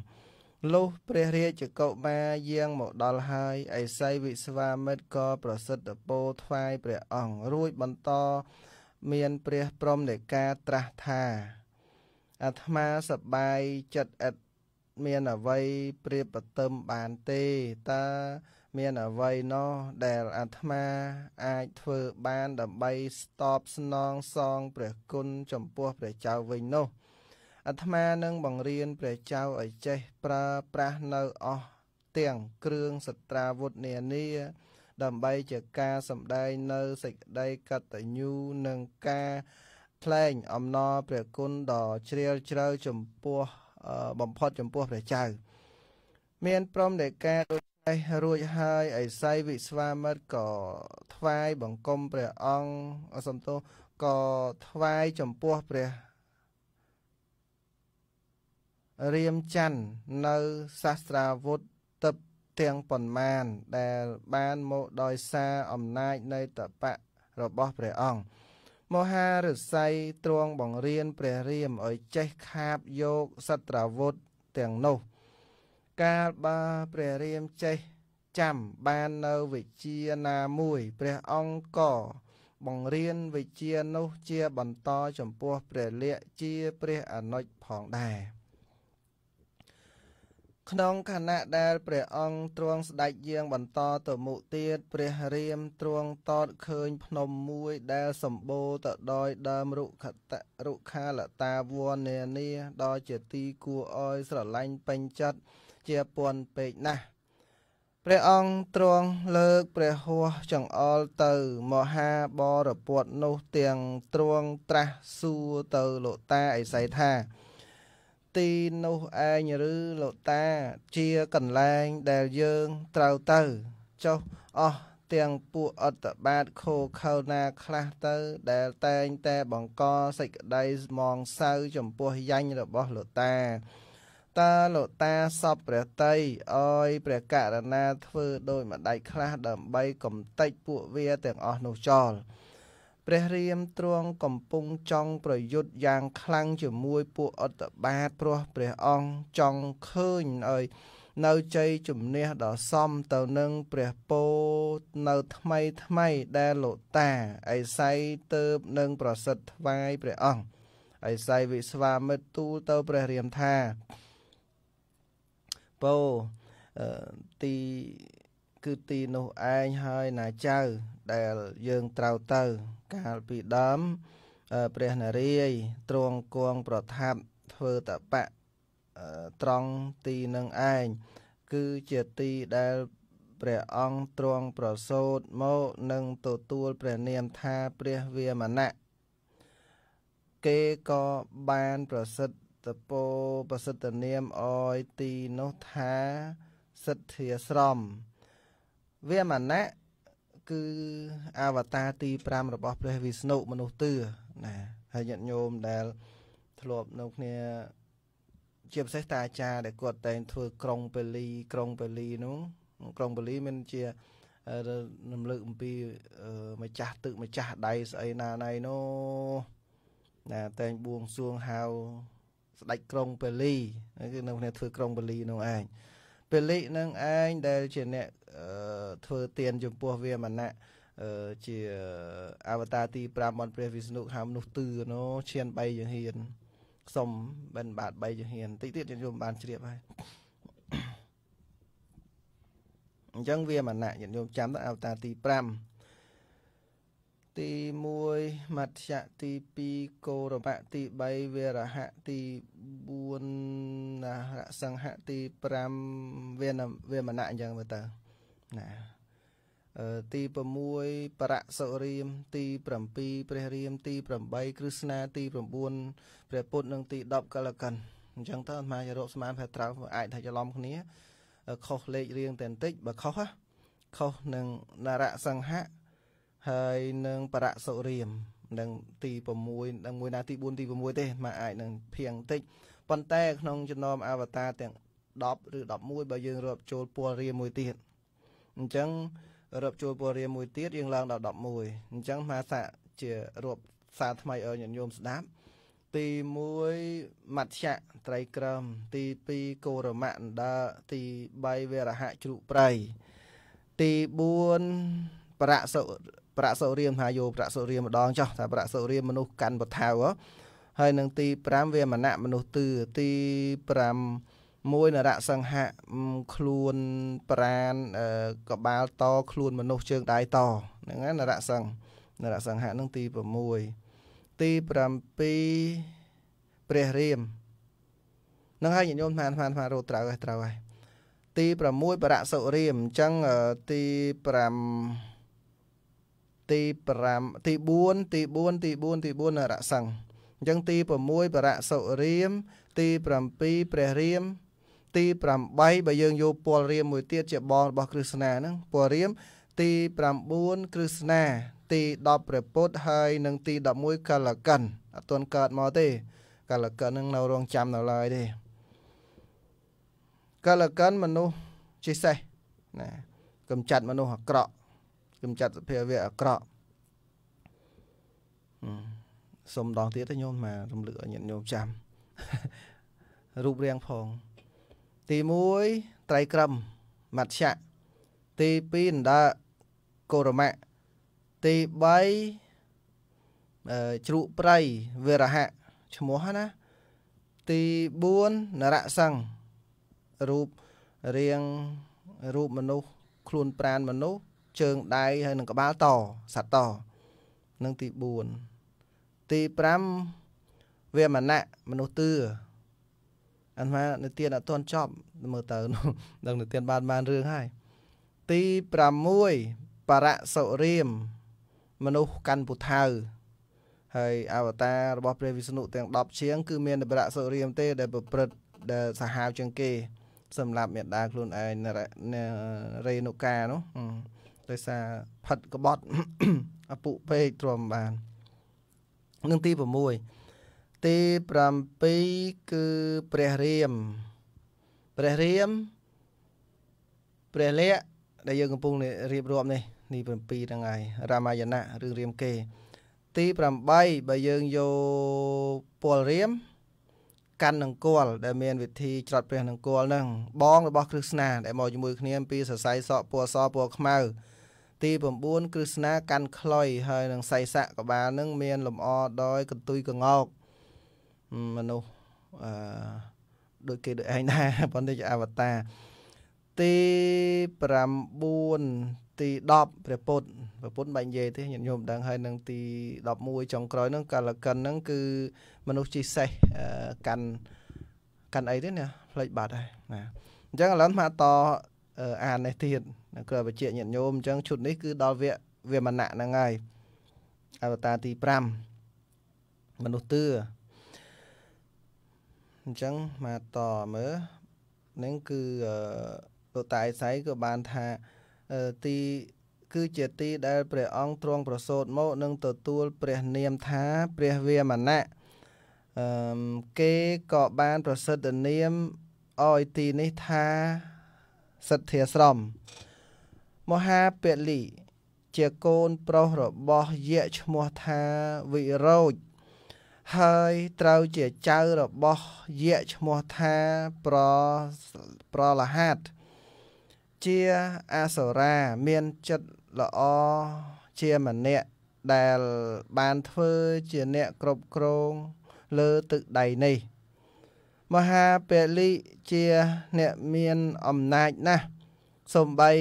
លុះព្រះរាជកុមារយាងមកដល់ហើយឥសីវិស្វាមិត្រក៏ប្រសិទ្ធពោថ្វាយព្រះអង្គរួចបន្ត មានព្រះព្រមនៃការត្រាស់ថាអាត្មាសបាយចិត្តឥតមានអ្វីព្រៀបប្រទឹមបានទេតើមានអ្វីណោះដែលអាត្មាអាចធ្វើបានដើម្បីស្តបស្នងសង ព្រះគុណចំពោះព្រះចៅវិញនោះអាត្មានឹងបង្រៀនព្រះចៅឲ្យចេះប្រើប្រាស់នៅអស់ទាំងគ្រឿងសត្រាវុធនានា ដើម្បីជាការសម្ដែងនៅសេចក្តីកតញ្ញូនិងការថ្លែងអំណរព្រះគុណដ៏ជ្រាលជ្រៅចំពោះបំផុតចំពោះព្រះចៅ មានព្រមនៃការដូចេះរួចហើយឥសីវិស្វាមិតក៏ថ្វាយបង្គំព្រះអង្គអសំទោសក៏ថ្វាយចំពោះព្រះរៀមច័ន្ទនៅសាស្ត្រាវុធទឹកទាំងប៉ុន្មានដែលបានមកដោយសារអំណាចនៃតបៈរបស់ព្រះអង្គមហាឫស័យទ្រង់បង្រៀនព្រះរាមឲ្យចេះខាបយកសត្រាវុធទាំងនោះ កាលបើព្រះរាមចេះចាំបាននៅវិជាណាមួយព្រះអង្គក៏បង្រៀនវិជានោះជាបន្តចំពោះព្រះលក្ខជាព្រះអនុជផងដែរក្នុងខណៈដែលព្រះអង្គទ្រង់ស្ដេចយាងបន្តទៅមុខទៀត ព្រះរាមទ្រង់តតឃើញភ្នំមួយដែលសម្បូរទៅដោយដើមរុក្ខតរុក្ខាលតាវននានាដ៏ជាទីគួរឲ្យស្រឡាញ់ពេញចិត្តជាពន់ពេកណាស់ព្រះអង្គទ្រង់លើកព្រះហោះចង្អុលទៅមហាបរពុទ្ធនោះទាំងទ្រង់ត្រាស់សួរទៅលោកតាឥសីថាទីនោះឯងឬលោកតាជាកន្លែងដែលយើងត្រូវទៅចុះអស់ទាំងពួកអត្តបាទខូខៅណាខ្លះទៅដែលតែងតែបង្កសេចក្តីស្មងសៅចំពោះយ៉ាញ់របស់លោកតាតើលោកតាសពព្រះតីអើយព្រះករណាធ្វើដោយម្ដេចខ្លះដើម្បីកំទេចពួកវាទាំងអស់នោះចោលព្រះរាមទ្រង់កំពុងចង់ប្រយុទ្ធយ៉ាងខ្លាំងជាមួយពួកអត្តបាតព្រោះព្រះអង្គចង់ឃើញឲ្យនៅជ័យជំនះដ៏សមទៅនឹងព្រះពោនៅថ្មីថ្មីដែលលោកតាអេសៃទៅនឹងប្រសិទ្ធថ្វាយព្រះអង្គអេសៃវិស្វាមិត្តទូលទៅព្រះរាមថាពោទីគឺទីនោះឯងហើយណាចៅដែលយើងត្រូវទៅកាលពីដើមព្រះនារាយទ្រង់គង់ប្រថាប់ធ្វើតបៈត្រង់ទីនឹងឯងគឺជាទីដែលព្រះអង្គទ្រង់ប្រសូតមកនឹងទទួលព្រះនាមថាព្រះវាមណៈគេក៏បានប្រសិទ្ធពោប្រសិទ្ធនាមអយទីនោះថាសិទ្ធាស្រមវាមណៈគឺអវតារទី5របស់ព្រះវិស្ណុមនុស្សទឿណា ហើយញាតិញោមដែល ធ្លាប់នៅគ្នាជាពិសេសតាអាចារ្យដែលគាត់តែងធ្វើក្រុងពលីក្រុងពលីនោះក្រុងពលីមានជារំលឹកអំពីម្ចាស់ទឹកម្ចាស់ដៃស្អីណាណៃនោះណាតែងបួងសួងហៅស្ដេចក្រុងពលីគឺនៅគ្នាធ្វើក្រុងពលីនោះឯងពលិនឹងឯងដែល ជាអ្នកធ្វើទានចំពោះវាមណៈជាអវតារទី5របស់ព្រះវិស្ណុហៅមនុស្សទឿណូឈាន3យហៀនសុំបិណ្ឌបាត3យហៀនតិចទៀតយើងយល់បានជ្រាបហើយអញ្ចឹងវាមណៈយើងចាំដល់អវតារទី5ទី1មត្យៈទី2កោរវៈទី3វេរហៈទី4ណារសង្ហៈទី5វេនវេមណៈអញ្ចឹងមើលទៅណាទី6បរសុរាមទី7ព្រះរាម ទី8គ្រឹស្នាទី9ព្រះពុទ្ធនិងទី10កលកិនអញ្ចឹងទៅអាត្មាជារូបស្មានប្រែត្រូវអាចថាច្រឡំគ្នា ខុសលេខរៀងតែបន្តិចបើខុសខុសនឹងនរសង្ហៈហើយនឹងបរៈសុរាមនឹងទី6នឹងមួយណាទី4ទី6ទេមកអាចនឹងភៀងតិចប៉ុន្តែក្នុងចំណោមអវតារទាំង10ឬ11បើយើងរាប់ចូលពលរាមមួយទៀតអញ្ចឹងរាប់ចូលពលរាមមួយទៀតយើងឡើងដល់11អញ្ចឹងមហាសៈជារាប់សារថ្មីឲ្យញាតិញោមស្ដាប់ទី1មច្ឆៈត្រៃក្រមទី2កោរមៈអណ្ដើទី3វេរហៈជ្រុប្រៃទី4បរៈសុប្រាក់សុរាមថាយកប្រាក់សុរាមម្ដងចុះថាប្រាក់សុរាមមនុស្សកាន់បថៅហើយនឹងទី5វាមណៈមនុស្សទឺទី5មួយនរៈសង្ហៈខ្លួនប្រានកបាលតខ្លួនមនុស្សជើងដៃតហ្នឹងណានរៈសង្ហនរៈសង្ហៈនឹងទី6ទី7ព្រះរាមនឹងហើយញាតិញោមស្មានស្មានស្មានរត់ត្រូវហើយត្រូវហើយទី6បរៈសុរាមអញ្ចឹងទី5ទី5ទី4ទី4ទី4ទី4នរសង្ឃអញ្ចឹងទី6បរៈសុរាម ទី7ព្រះរាម ទី8បើយើងយកពលរាមមួយទៀតជាបងរបស់គ្រឹស្ណាហ្នឹងពលរាម ទី9គ្រឹស្ណាទី10ព្រះពុទ្ធហើយនិងទី11កលកិនអត់ទាន់កើតមកទេកលកិននឹងនៅរងចាំនៅឡើយទេកលកិនមនុស្សជាសេះណា កំចាត់មនុស្សអាក្រក់ខ្ញុំចាត់សភាវៈអាក្រក់សុំដងទៀតទេញោមមករំលឹកឲ្យញាតិញោមចាំ រូបរាងផង ទី1ត្រៃក្រមមច្ឆៈទី2អណ្ដើកោរមៈទី3ជ្រូកប្រៃវិរហៈឈ្មោះណា ទី4នរសង្ឃរូបរាងរូបមនុស្សខ្លួនប្រានមនុស្សជើងដៃហើយនឹងក្បាលតសត្វតនឹងទី4ទី5វាមណៈមនុស្សទឿអាត្មានិទានអត់ទាន់ចប់មើលទៅដឹងនិទានបានបានរឿងហើយទី6បរសុរាមមនុស្សកាន់ពុថៅហើយអវតាររបស់ព្រះវិស្ណុទាំង10ជាងគឺមានបរសុរាមទេ ដែលប្រព្រឹត្តដែលសាហាវជាងគេ សម្រាប់មេដាខ្លួនឯងរេនុកានោះដោយសារផិតក្បត់អពុពេកទ្រាំបាននឹងទី6ទី7គឺព្រះរាម ព្រះរាមព្រះលក្ខដែលយើងកំពុងរៀបរាប់នេះនេះ7ហ្នឹងហើយរាមាយណៈរឿងរាមកេរ្តិ៍ទី8បើយើងយកពលរាមកាន់នង្គ័លដែលមានវិធីច្រត់ព្រះនង្គ័លហ្នឹងបងរបស់គ្រឹស្ណាដែលមកជាមួយគ្នាពីសរសៃសក់ពណ៌សពណ៌ខ្មៅទី9គ្រឹស្នាកាន់ខ្លុយហើយនឹងសៃស័កក្បាលនឹងមានលម្អដោយកន្ទុយកងោកមនុស្សអឺដូចគេដូចឯងដែរប៉ុន្តែជាអវតារទី9ទី10ព្រះពុទ្ធព្រះពុទ្ធបាញ់និយាយទេញាតិញោមដឹងហើយនឹងទី11ចុងក្រោយហ្នឹងកាលកិនហ្នឹងគឺមនុស្សជិះសេះកាន់កាន់អីទេណាផ្លេចបាត់ហើយណាអញ្ចឹងឥឡូវមកតអាននេះទៀតនឹងគ្រាន់បញ្ជាក់ញាតិញោមអញ្ចឹងឈុតនេះគឺដល់វគ្គវាមណៈហ្នឹងហើយអវតារទី5មនុស្សទឿអញ្ចឹងមកតមើលនឹងគឺលោកតាឯស័យក៏បានថាទីគឺជាទី ដែល ព្រះអង្គទ្រង់ប្រសូតមកនឹងទទួល ព្រះនាមថា ព្រះវាមណៈអឺគេក៏បានប្រសិទ្ធនាមឲ្យទីនេះថាសិទ្ធាស្រមអឺមហាពលី ជាកូនប្រុសរបស់យៈឈ្មោះថាវិរោចហើយត្រូវជាចៅរបស់យៈឈ្មោះថាប្រប្រលហាតជាអសរាមានចិត្តល្អជាម្នាក់ដែលបានធ្វើជាអ្នកគ្រប់គ្រងលើទឹកដីនេះ មហាពលិជាអ្នកមានអំណាចណាស់សំបី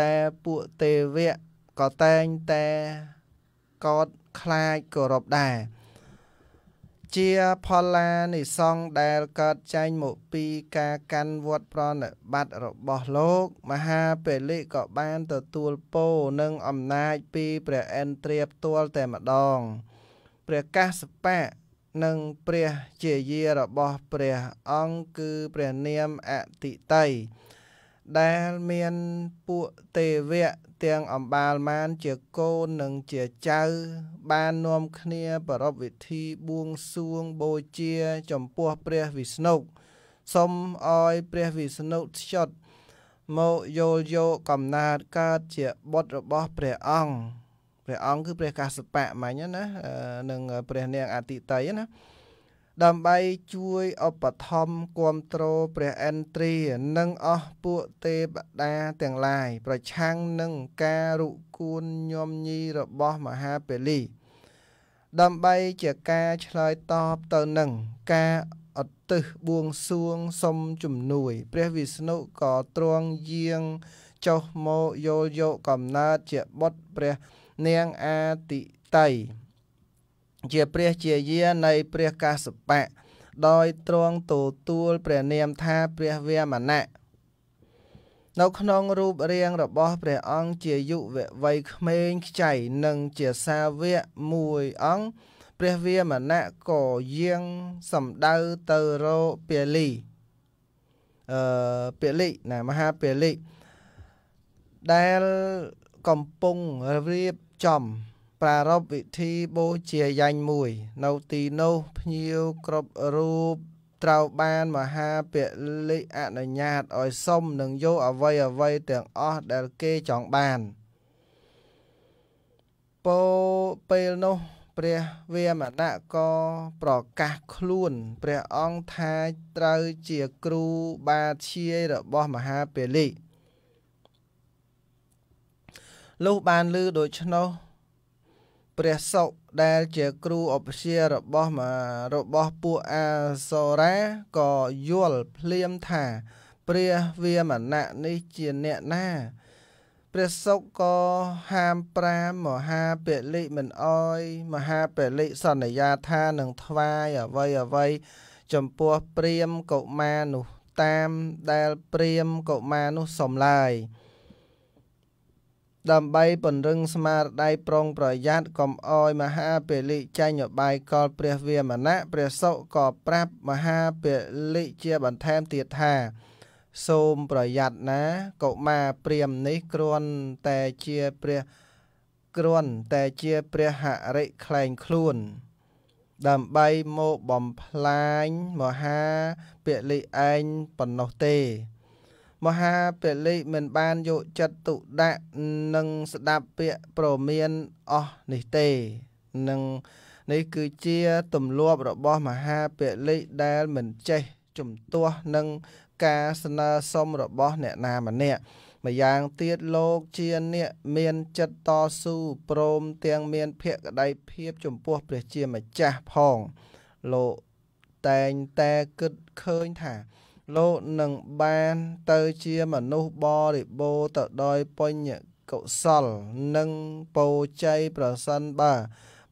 តែពួកទេវៈក៏តែងតែកោតខ្លាចគោរពដែរជាផល្លានិសង្ឃដែលកើតចេញមកពីការកាន់វត្តប្រណិបត្តិរបស់លោក មហាពលិក៏បានទទួលពោនិងអំណាចពីព្រះឥន្ទ្រាផ្ទាល់តែម្ដង ព្រះកាសបៈនិងព្រះជាយារបស់ព្រះអង្គគឺព្រះនាមអតិតីដែលមានពួកទេវៈទាំងអំបាលមានជាកូននិងជាចៅបាននាំគ្នាប្រពវិធីបួងសួងបូជា ចំពោះព្រះវិស្ណុសូមអោយព្រះវិស្ណុឆ្លត់មកយល់យកកំណើតកើតជាបុត្ររបស់ព្រះអង្គព្រះអង្គគឺ ព្រះកាសបៈមិញណានឹងព្រះនាងអតិតីណាដើម្បីជួយឧបត្ថម្ភគាំទ្រព្រះឥន្ទ្រានិងអស់ពួកទេវតាទាំងឡាយ ប្រឆាំងនឹងការរុគួនញោមញីរបស់មហាពលី ដើម្បីជាការឆ្លើយតបទៅនឹងការអតិសបួងសួងសុំជំនួយ ព្រះវិស្ណុក៏ទ្រង់យាង ចុះមកយល់យកកំណើតជាបុត្រព្រះនាងអាទិតីជាព្រះជាយានៃព្រះកាសបៈដោយទ្រង់ទទួលព្រះនាមថាព្រះវេមណៈនៅក្នុងរូបរាងរបស់ព្រះអង្គជាយុវវ័យក្មេងខ្ចីនិងជាសាវកមួយអង្គព្រះវាមណៈក៏យាងសំដៅទៅរោពាលីអឺពាលីណាមហាពាលីដែលកំពុងរៀបចំប្រារព្ធពិធីបូជាយ៉ាញ់មួយនៅទីនោះភ្ញៀវគ្រប់រូប ត្រូវបានមហាពលិអនុញ្ញាតឲ្យសុំនឹងយកអវ័យអវ័យទាំងអស់ដែលគេចង់បានពោពេលនោះ ព្រះវាមនៈក៏ប្រកាសខ្លួន ព្រះអង្គថាត្រូវជាគ្រូបាធ្យាយរបស់មហាពលិលុះបានលឺដូច្នោះព្រះសុដែលជាគ្រូឧបជារបស់របស់ពួកអាសរាក៏យល់ភ្លាមថា ព្រះវាមណៈនេះជាអ្នកណា ព្រះសុខក៏ហាមប្រាមមហាពលិមិនអោយមហាពលិសន្យាថានឹងថ្វាយអ្វីអ្វី ចំពោះព្រាមកុមារនោះ តាមដែលព្រាមកុមារនោះសំឡាយ។ដើម្បីពង្រឹងស្មារតីប្រុងប្រយ័ត្នកុំអោយមហាពលិចាញ់បាយកលព្រះវាមណៈព្រះសុក៏ប្រាប់មហាពលិជាបន្ថែមទៀតថា សូមប្រយ័ត្នណាកុមារព្រាមនេះគ្រាន់តែជាព្រះគ្រាន់តែជាព្រះហរិខ្លែងខ្លួនដើម្បីមកបំផ្លាញមហាពលិឯងប៉ុណ្ណោះទេមហាពលិមិន បានយកចិត្តទុដាក់និងស្ដាប់ពាក្យប្រមានអស់នេះទេនឹងនេះគឺជាទម្លាប់របស់មហាពលិដែលមិនចេះជំទាស់នឹងការស្នើសុំរបស់ អ្នកណាម្នាក់ម្យ៉ាងទៀតលោកជាអ្នកមានចិត្តតស៊ូព្រមទាំងមានភក្តីភាពចំពោះ ព្រះជាម្ចាស់ផង លោកតែងតែគិតឃើញថាលោកនឹងបានទៅជាមនុស្សបរិបូរទៅដោយបញ្ញកុសល និងពោជ័យប្រសិនបើ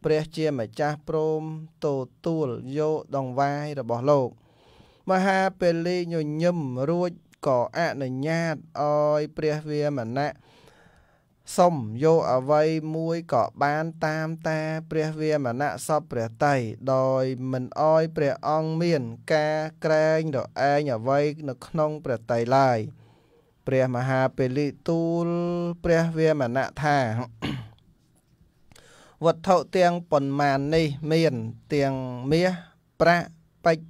ព្រះជាម្ចាស់ព្រមទទួលយកដងវាយរបស់លោក មហាពលីញញឹមរួចក៏អនុញ្ញាតឲ្យព្រះវាមណៈសុំយកអវ័យមួយក៏បានតាមតាព្រះវាមណៈសពព្រះតៃដោយ មិនអោយព្រះអង្គមានការក្រែងរឯងអវ័យនៅក្នុងព្រះតៃឡើយព្រះមហាពលិទូល ព្រះវាមណៈថាវត្ថុទាំងប៉ុន្មាននេះមានទាំងមាសប្រាក់ពេជ្រ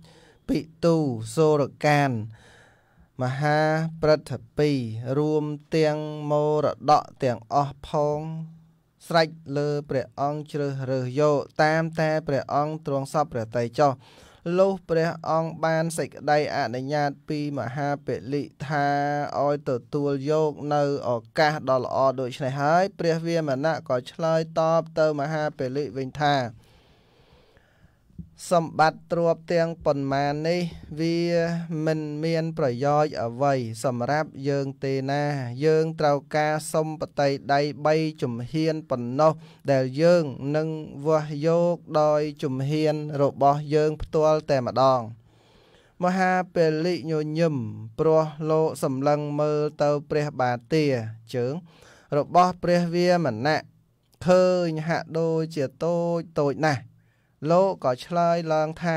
ពិទូសូរកានមហាព្រឹទ្ធពីររួមទាំងមរតកទាំងអស់ផង ស្រេចលើព្រះអង្គជ្រើសរើសយកតាមតែព្រះអង្គទ្រង់សពព្រះតីចោះលុះព្រះអង្គបានសេចក្តីអនុញ្ញាតពីមហាពលិថាឲ្យទទួលយកនៅឱកាសដ៏ល្អដូច្នេះហើយព្រះវាមណៈក៏ឆ្លើយតបទៅមហាពលិវិញថាសម្បត្តិទ្រពទាំងប៉ុន្មាននេះ វាមិនមានប្រយោជន៍អ្វីសម្រាប់យើងទេណា យើងត្រូវការសម្បតិដៃ3ជំហានប៉ុណ្ណោះដែលយើងនឹងវាស់យកដោយជំហានរបស់យើងផ្ទាល់តែម្ដង មហាពលិញញឹមព្រោះលោកសម្លឹងមើលទៅព្រះបាទាជើងរបស់ព្រះវាមណៈឃើញហាក់ដូចជាតូចតូចណាស់លោកក៏ឆ្លើយឡើងថា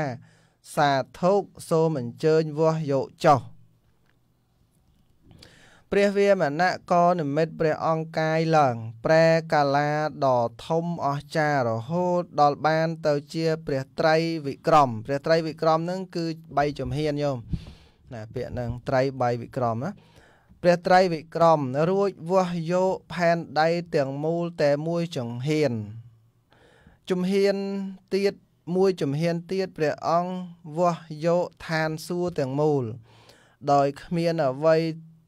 សាធុសូមអញ្ជើញវោះយកចុះព្រះវាមណៈក៏និមិត្តព្រះអង្គកាយឡើងប្រែកាឡាដ៏ធំអស្ចារ្យរហូត ដល់បានទៅជា ព្រះត្រៃវិក្រមព្រះត្រៃវិក្រមនឹងគឺ៣ជំហានយោមណាពាក្យនឹងត្រៃ៣វិក្រមណាព្រះត្រៃវិក្រមរួចវោះយកផែនដីទាំងមូលតែមួយចង្ហៀនជំហានទៀតមួយជំហានទៀតព្រះអង្គវាស់យកឋានសួគ៌ទាំងមូល ដោយគ្មានអ្វី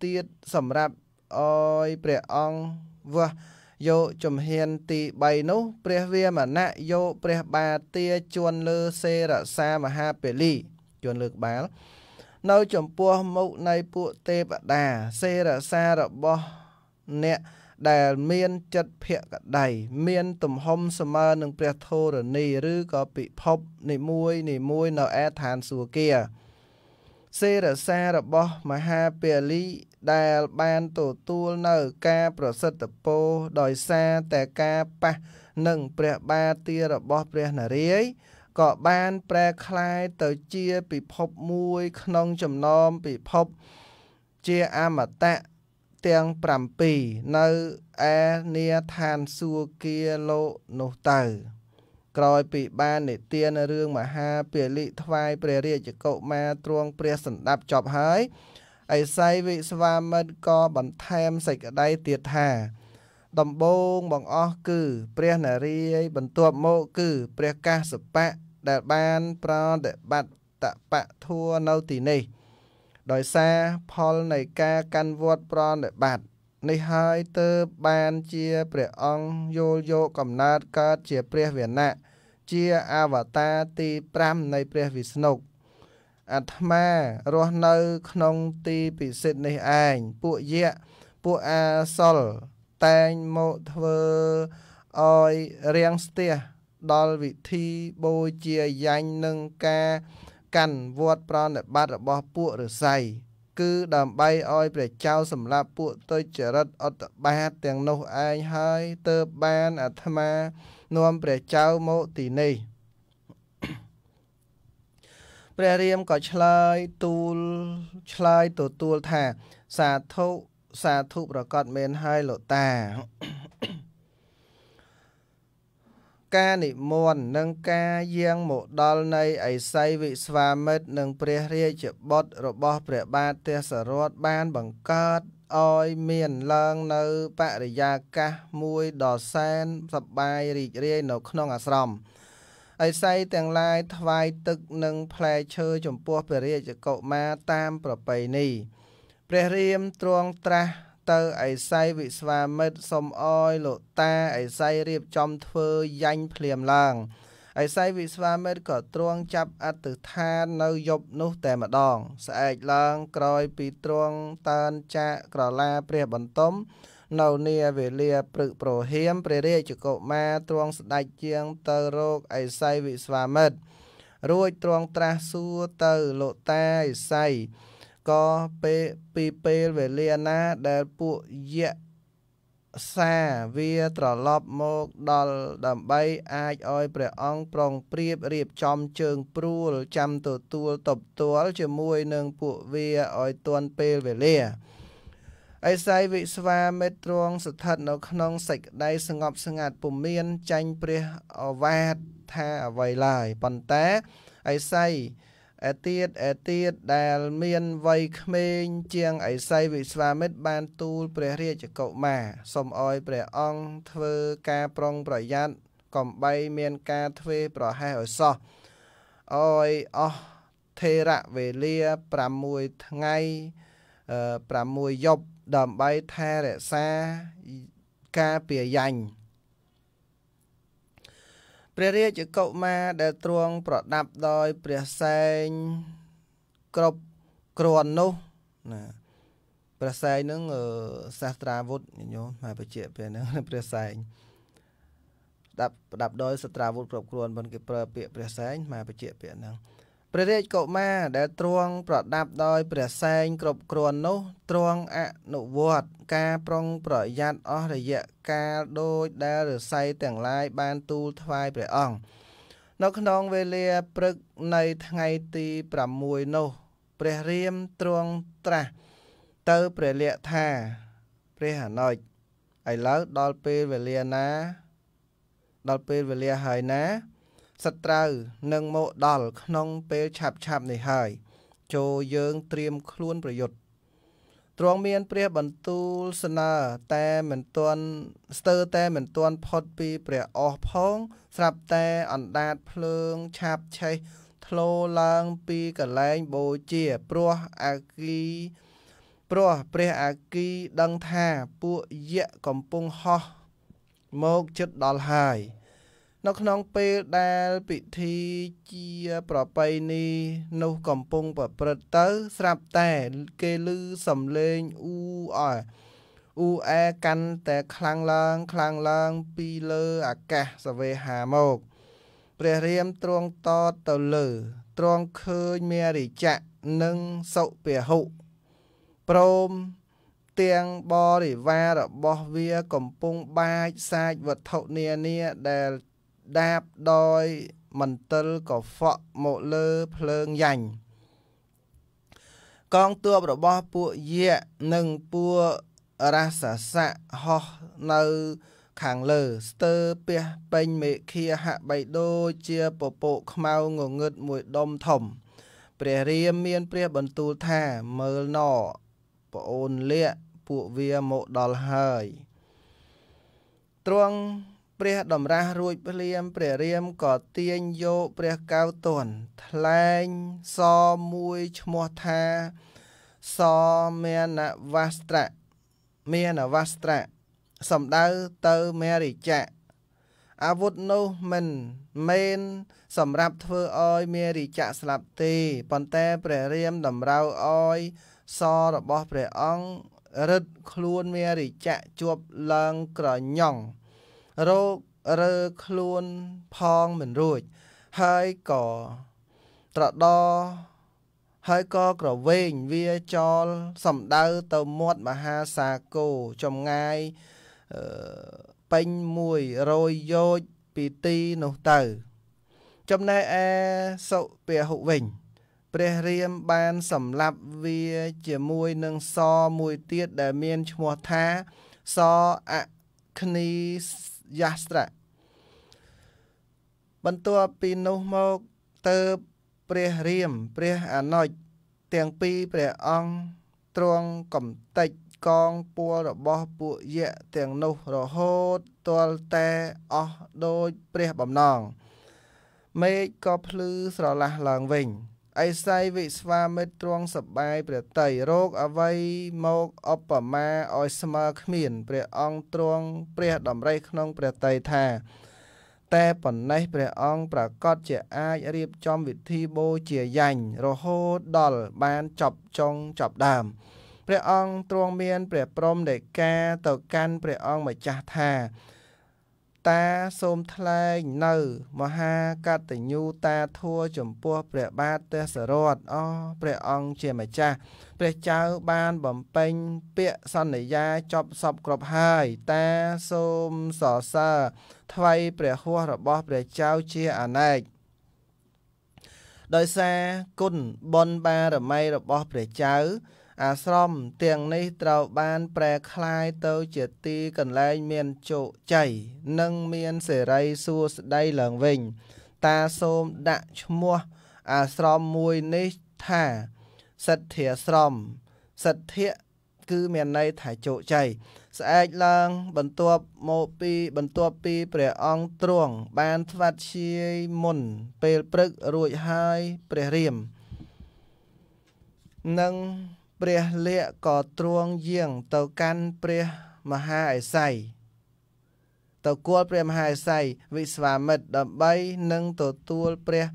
ទៀតសម្រាប់អយព្រះអង្គវាស់យកជំហានទី3នោះ ព្រះវាមណៈយកព្រះបាទាជន់លើសេរសាមហាពលីជន់លើក្បាលនៅចំពោះមុខនៃពួកទេពតាសេរសារបស់អ្នកដែលមានចិត្តភក្តីមាន ទំហំស្មើនឹងព្រះធរណីឬក៏ពិភពនីមួយនីមួយនៅឯឋានសួគ៌សេរសារបស់មហាពលីដែលបានទទួលនៅ ការប្រសិទ្ធពោដោយសារតែការប៉ះនឹងព្រះបាទទីរបស់ ព្រះនារាយក៏បានប្រែคลายទៅជាពិភពមួយក្នុងចំណោមពិភពជាអមតៈទាំង7នៅឯនីឋានសួគ៌លោកនោះទៅក្រោយពីបាននិទានរឿងមហាពលិថ្វាយព្រះរាជកុមារទ្រង់ព្រះសម្ដាប់ចប់ហើយឥសីវិស្វាមិតក៏បន្ថែមសេចក្តីទៀតថា ដំបូងបងអស់គឺ ព្រះនារីបន្ទាប់មកគឺ ព្រះកាសបៈដែលបានប្រតិបត្តិតបៈធัวនៅទីនេះដោយសារផលនៃការកាន់វត្តប្រណិប័តនេះហើយទើបបានជាព្រះអង្គយល់យកកំណើតកើតជាព្រះវណៈជាអវតារទី5នៃព្រះវិស្ណុអាត្មារស់នៅក្នុងទីពិសិដ្ឋនេះឯងពួកយៈពួកអាសលតែងមកធ្វើឲ្យរៀងស្ទះដល់វិធីបូជាយ៉ាញ់នឹងការកាន់វត្តប្រណិប័តរបស់ពួកឫស័យគឺដើម្បីឲ្យព្រះចៅសម្រាប់ពួកទុច្ចរិតអត្តបាតទាំង នោះឯងហើយទើបបានអាត្មានាំព្រះចៅមកទីនេះព្រះរាមក៏ឆ្លើយទូលឆ្លើយទទួលថា សាធុសាធុប្រកាសមែនហើយលោកតាការនិមន្តនិងការយាងមកដល់នៃអិសីវិស្វាមិត្រនិងព្រះរាជបុត្ររបស់ព្រះបាទទសរថបានបង្កើតឲ្យមានឡើងនៅបរិយាកាសមួយដ៏សែនសប្បាយរីករាយនៅក្នុងអាស្រមអិសីទាំងឡាយថ្វាយទឹកនិងផ្លែឈើចំពោះព្រះរាជកុមារតាមប្រពៃណីព្រះរាមទ្រង់ត្រាស់ទៅអេសីវិស្វាមិត្តសុំអយលោកតាអេសីរៀបចំធ្វើយ៉ាញ់ភ្លាមឡើងអេសីវិស្វាមិត្តក៏ទ្រង់ចាប់អតិថាននៅយប់នោះតែម្ដងស្អែកឡើងក្រោយពីទ្រង់តានចាកក្រឡាព្រះបន្ទុំនៅនីវេលាព្រឹកប្រហៀមព្រះរាជកុមារទ្រង់ស្ដេចជាង ទៅរកអេសីវិស្វាមិត្តរួចទ្រង់ត្រាស់សួរទៅលោកតាអេសីក៏ពេលពីពេលវេលាណា ដែលពួកយៈសាវាត្រឡប់មកដល់ដើម្បី អាចឲ្យព្រះអង្គប្រងព្រៀបរៀបចំជើងព្រួល ចាំទទួលតបតល់ជាមួយនឹងពួកវាឲ្យទាន់ពេលវេលាអេសៃវិស្វាមេត្រង ស្ថិតនៅក្នុងសេចក្តីស្ងប់ស្ងាត់ពុំមានចាញ់ព្រះអវាទថាអ្វីឡើយប៉ុន្តែអេសៃឯទៀតឯទៀតដែលមានវ័យក្មេងជាងឥសីវិស្វាមិត្របានទូលព្រះរាជកុមារសូមអោយព្រះអង្គធ្វើការប្រុងប្រយ័ត្នកុំបីមានការធ្វេសប្រហែសឲ្យសោះអោយអស់ថេរវេលា6ថ្ងៃ6យប់ដើម្បីថែរក្សាការពារយ៉ាញ់ព្រះរាជកុមារដែលទ្រង់ប្រដាប់ដោយព្រះសែងគ្រប់គ្រាន់នោះណាព្រះសែងហ្នឹងសាស្ត្រាវុធញោមហើយបជាពេលហ្នឹងព្រះសែងដាប់ប្រដាប់ដោយសាស្ត្រាវុធគ្រប់គ្រាន់មិនគេប្រើពាក្យព្រះសែងមកបជាពាក្យហ្នឹងព្រះរាជកុមារដែលទ្រង់ប្រដាប់ដោយព្រះសែងគ្រប់គ្រាន់នោះ ទ្រង់អនុវត្តការប្រុងប្រយ័ត្នអស់រយៈកាលដោយដែលឫស្សីទាំងឡាយបានទូលថ្វាយព្រះអង្គនៅក្នុងវេលាព្រឹកនៃថ្ងៃទី6នោះ ព្រះរាមទ្រង់ត្រាស់ទៅព្រះលក្ខថាព្រះអនុជឥឡូវដល់ពេលវេលាណាដល់ពេលវេលាហើយណាសត្រូវនឹងមកដល់ក្នុងពេលឆាប់ឆាប់នេះហើយចូលយើងត្រៀមខ្លួនប្រយុទ្ធទ្រង់មានព្រះបន្ទូលស្នើតែមិនទាន់ស្ទើរតែមិនទាន់ផុតពីព្រះអស់ផង ស្រាប់តែអណ្ដាតភ្លើងឆាបឆេះធ្លោឡើងពីកលែងបូជាព្រោះអាគីព្រោះព្រះអាគីដឹងថាពួកយៈកំពុងហោះមកចិត្តដល់ហើយនៅក្នុងពេលដែលពិធីជា ប្រពៃណីនោះកំពុងប្រព្រឹត្តទៅ ស្រាប់តែគេឮសំឡេងអ៊ូអែអ៊ូអែកាន់តែខ្លាំងឡើងខ្លាំងឡើងពីលើអាកាសសវេហាមកព្រះរាមទ្រង់តតទៅលើទ្រង់ឃើញមេរិចៈនិងសុពហុព្រមទាំងបរិវាររបស់វា កំពុងបាចសាចវត្ថុនានាដែលដាបដោយមន្ទិលកហ្វក់មកលើភ្លើងយ៉ាញ់កងទ័ពរបស់ពួកយៈនិងពួករាសាសៈហោះនៅ ខាងលើស្ទើរពះពេញមេឃាហបៃដូចជា ពពកខ្មៅងងឹតមួយដុំធំ ព្រះរាមមាន ព្រះបន្ទូលថាមើលណប្អូនលាក ពួកវាមកដល់ហើយ ទ្រង់ព្រះតម្រាស់រួចភ្លាមព្រះរាមក៏ទាញយកព្រះកៅទន់ថ្លែងសមួយឈ្មោះថា សមេនវស្ត្រៈមេនវស្ត្រៈសំដៅទៅមេរិចៈអាវុធនោះមិនមែនសម្រាប់ធ្វើឲ្យមេរិចៈស្លាប់ទេប៉ុន្តែព្រះរាមតម្រូវឲ្យសរបស់ ព្រះអង្គរឹតខ្លួនមេរិចៈជាប់ឡើងក្រញ៉ង់រោគរើខ្លួនផងមិនរួច ហើយក៏ត្រដរហើយក៏ក្រវែងវាចោលសំដៅទៅមាត់មហាសាគោចំងាយពេញ100យោជន៍ពីទីនោះទៅ ចំណែកឯសុពហុវិញ ព្រះរាមបានសម្លាប់វាជាមួយនឹងសមួយទៀតដែលមានឈ្មោះថា សអគ្នីយ៉ាស្រៈបន្ទាប់ពីនោះមកទៅព្រះរាម ព្រះអនុជទាំងពីរព្រះអង្គទ្រង់កំតិចកងពលរបស់ពួកយៈទាំងនោះរហូតទាល់តែអស់ដោយព្រះបំណងមេឃក៏ភ្លឺស្រឡះឡើងវិញអេសីវិស្វាមិត្រទ្រង់សបាយព្រះតីរោគអ្វីមកឧបមាឲ្យស្មើគ្មានព្រះអង្គទ្រង់ព្រះតម្រៃក្នុងព្រះតីថា តែប៉ុណ្ណេះព្រះអង្គប្រកាសជាអាចរៀបចំវិធីបូជាយ៉ាញ់រហូតដល់បានចប់ចុងចប់ដើមព្រះអង្គទ្រង់មានព្រះព្រមនៃការទៅកាន់ព្រះអង្គម្ចាស់ថាតាសូមថ្លែងនៅ មហាកតញ្ញូតាធัวចំពោះព្រះបាទទេសរតអព្រះអង្គជាម្ចាស់ព្រះចៅបានបំពេញពាក្យសន្យាចប់សពគ្រប់ហើយតាសូមសរសើរថ្វាយព្រះហួសរបស់ ព្រះចៅជាអណេកដោយសារគុណបុណ្យបារមីរបស់ ព្រះចៅអាស្រមទាំងនេះត្រូវបានប្រែក្លាយទៅជាទីកន្លែងមានជោគជ័យនិងមានសេរីសួស្តីឡើងវិញ តាសូមដាក់ឈ្មោះអាស្រមមួយនេះថាសទ្ធាស្រមសទ្ធាគឺមានន័យថាជោគជ័យស្អែកឡើងបន្ទាប់មកពីបន្ទាប់ពីព្រះអង្គទ្រង់បានស្វាត់ជាយមុន ពេលព្រឹករួចហើយព្រះរាមនឹងព្រះលក្សណ៍ក៏ទ្រង់យាង ទៅកាន់ព្រះមហាឥសីទៅគល់ព្រះមហាឥសីវិស្វាមិត្រដើម្បីនឹងទទួលព្រះ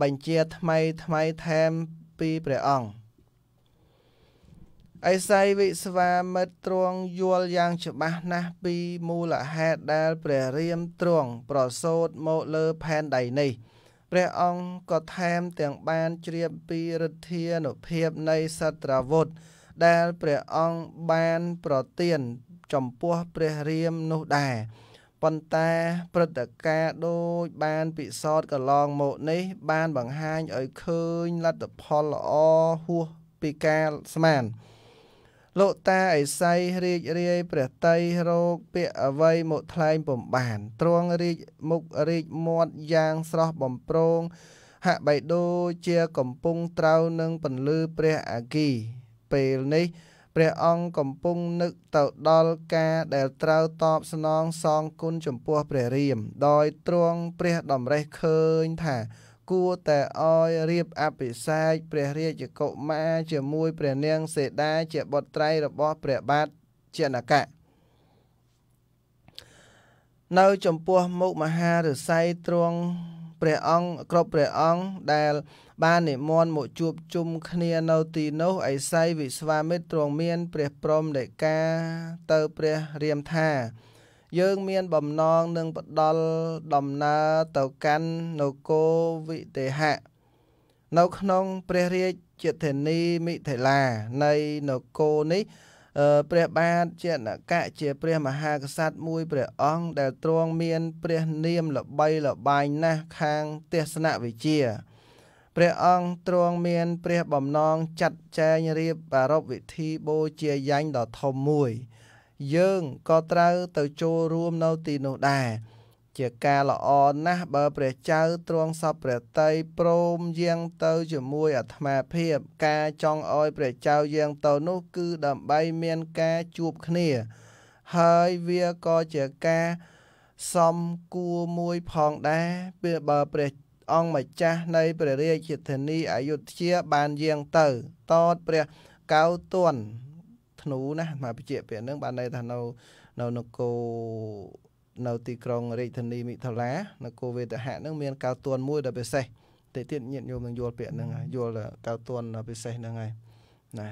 បញ្ជាថ្មីថ្មីថែមពីព្រះអង្គឥសីវិស្វាមិត្រទ្រង់យល់យ៉ាង ច្បាស់ណាស់ពីមូលហេតុដែល ព្រះរាមទ្រង់ប្រសូតមកលើផែនដីនេះព្រះអង្គក៏ថែមទាំងបានជ្រាបពីឫទ្ធានុភាពនៃសត្រាវុធដែលព្រះអង្គបានប្រទានចំពោះព្រះរាមនោះដែរប៉ុន្តែព្រឹត្តិការណ៍ដូចបានពិសោធន៍កន្លងមកនេះបានបង្ហាញឲ្យឃើញលទ្ធផលល្អហួសពីការស្មាន។លោកតាអេសីរាជរាយព្រះតៃរោគពាក្យអវ័យមកថ្លែងពំបានទ្រង់រាជមុខរាជមាត់យ៉ាងស្រស់បំប្រងហាក់បីដូចជាកំពុងត្រៅនឹងពន្លឺព្រះអាគី ពេលនេះ ព្រះអង្គកំពុងនឹកទៅដល់ការដែលត្រូវតបស្នងសងគុណចំពោះព្រះរាម ដោយទ្រង់ព្រះតម្រេះឃើញថាគួរតែឲ្យរៀបអភិសេកព្រះរាជកុមារជាមួយព្រះនាងសេតាជាបុត្រីរបស់ព្រះបាទជនកៈនៅចំពោះមុខមហាឫស័យទ្រង់ព្រះអង្គគ្រប់ព្រះអង្គដែលបាននិមន្តមកជួបជុំគ្នានៅទីនោះឥសីវិស្វាមិត្រទ្រង់មានព្រះព្រមដេកាទៅព្រះរាមថាយើងមានបំណងនឹងផ្ដល់ដំណើរទៅកាន់នគរវិទេហៈនៅក្នុង ព្រះរាជជាធានីមិថិលានៃនគរនេះព្រះបាទជនកៈជាព្រះមហាក្សត្រមួយ ព្រះអង្គដែលទ្រង់មាន ព្រះនាមល្បីល្បាញណាស់ខាងទេសនវិជា ព្រះអង្គទ្រង់មាន ព្រះ បំណងចាត់ចែងរៀបប្រារព្ធវិធីបូជាយញ្ញដ៏ធំមួយ។យើងក៏ត្រូវទៅចូលរួមនៅទីនោះដែរជាការល្អណាស់បើព្រះចៅទ្រង់សពព្រះតីព្រមយាងទៅជាមួយអាត្មាភាពការចង់ឲ្យព្រះចៅយាងទៅនោះគឺដើម្បីមានការជួបគ្នា ហើយវាក៏ជាការ សំគួរមួយផងដែរពេលបើព្រះអង្គម្ចាស់នៃព្រះរាជធានីអយុធ្យាបានយាងទៅតតព្រះកៅទុនធ្នូណាមកបញ្ជាក់ពាក្យហ្នឹងបានន័យថានៅនៅនគរនៅទីក្រុងរាជធានីមិថុលានគរវេទហៈហ្នឹងមានកៅទួនមួយដែលពិសេសតិចទៀតញាតិញោមនឹងយល់ពាក្យហ្នឹងហើយយល់កៅទួនពិសេសហ្នឹងហើយណា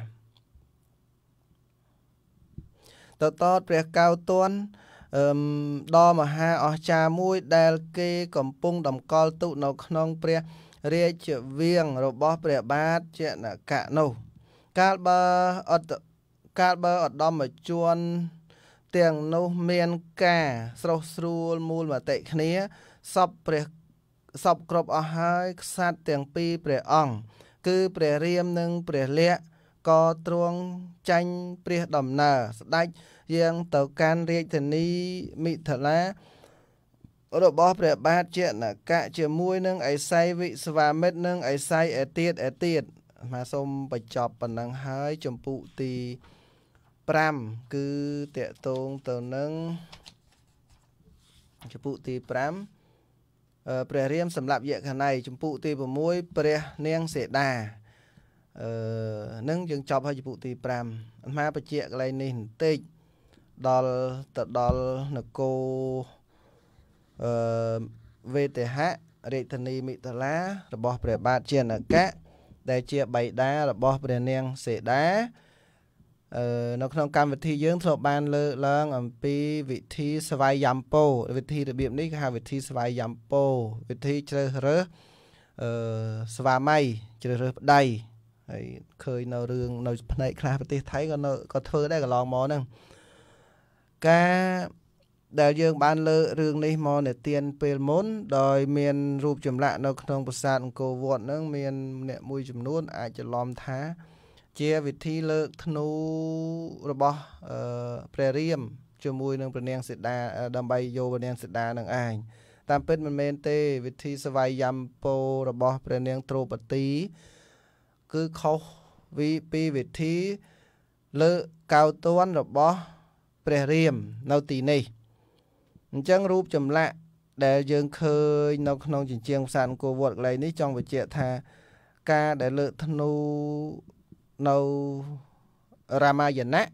តតតព្រះកៅទួនអឹមដល់មហាអស្ចារមួយ ដែលគេ កំពុងតម្កល់ទុកនៅ ក្នុង ព្រះរាជវាំងរបស់ ព្រះបាទជនកៈនោះកាលបើអត់កាលបើឧត្តមជនទាំងនោះមានការស្រុះស្រួលមូលមតិគ្នាសពព្រះសពគ្រប់អស់ហើយ ខ្សាត់ទាំងពីរព្រះអង្គគឺព្រះរាមនិងព្រះលក្ខក៏ទ្រង់ចាញ់ព្រះដំណើរស្ដេចយាងទៅកាន់រាជធានីមិថិលារបស់ព្រះបាទជានកៈជាមួយនឹងអេសៃវិស្វាមិត្រនិងអេសៃអេទៀតអេទៀតមកសូមបញ្ចប់ប៉ុណ្ណឹងហើយចម្ពោះទី5គឺតកតងទៅនឹងចំពុទី5ព្រះរាមសម្រាប់យក្ខណៃចំពុទី6ព្រះនាងសេតាអឺនឹងយើងចប់ហើយចំពុទី5អាត្មាបជាកន្លែងនេះបន្តិចដល់ទៅដល់នគរអឺវេទហៈរាជធានីមិថលារបស់ព្រះបាទជានកៈដែលជាបៃតារបស់ព្រះនាង សេតានៅក្នុងកម្មវិធីយើងធ្លាប់បានលើកឡើង អំពីវិធីស្វ័យយ៉ាំពោវិធីរបៀបនេះគេហៅវិធីស្វ័យយ៉ាំពោវិធីជ្រើសរើសអឺស្វាមីជ្រើសរើសប្តីហើយឃើញនៅរឿងនៅ ផ្នែកខ្លះប្រទេសថៃក៏នៅក៏ធ្វើដែរកន្លងមកហ្នឹងការដែលយើងបានលើករឿងនេះមកនៅទានពេលមុនដោយមាន រូបចម្លាក់នៅក្នុងប្រាសាទអង្គរវត្តហ្នឹង មានអ្នកមួយចំនួន អាចច្រឡំថាជាវិធីលើកធ្នូរបស់ ព្រះរាមជាមួយនឹងព្រះនាងសីតាដើម្បីយកព្រះនាងសីតានឹងឯងតាមពិតមិនមែនទេវិធីសវាយយំពោរបស់ព្រះនាងទ្រោបទីគឺខុសវិពីវិធីលើកៅតួនរបស់ព្រះរាមនៅទីនេះអញ្ចឹងរូបចម្លាក់ដែលយើងឃើញនៅក្នុងជញ្ជាំងផ្សារអង្គរវត្តកន្លែងនេះចង់បញ្ជាក់ថាការដែលលើកធ្នូនៅរាមាយណៈ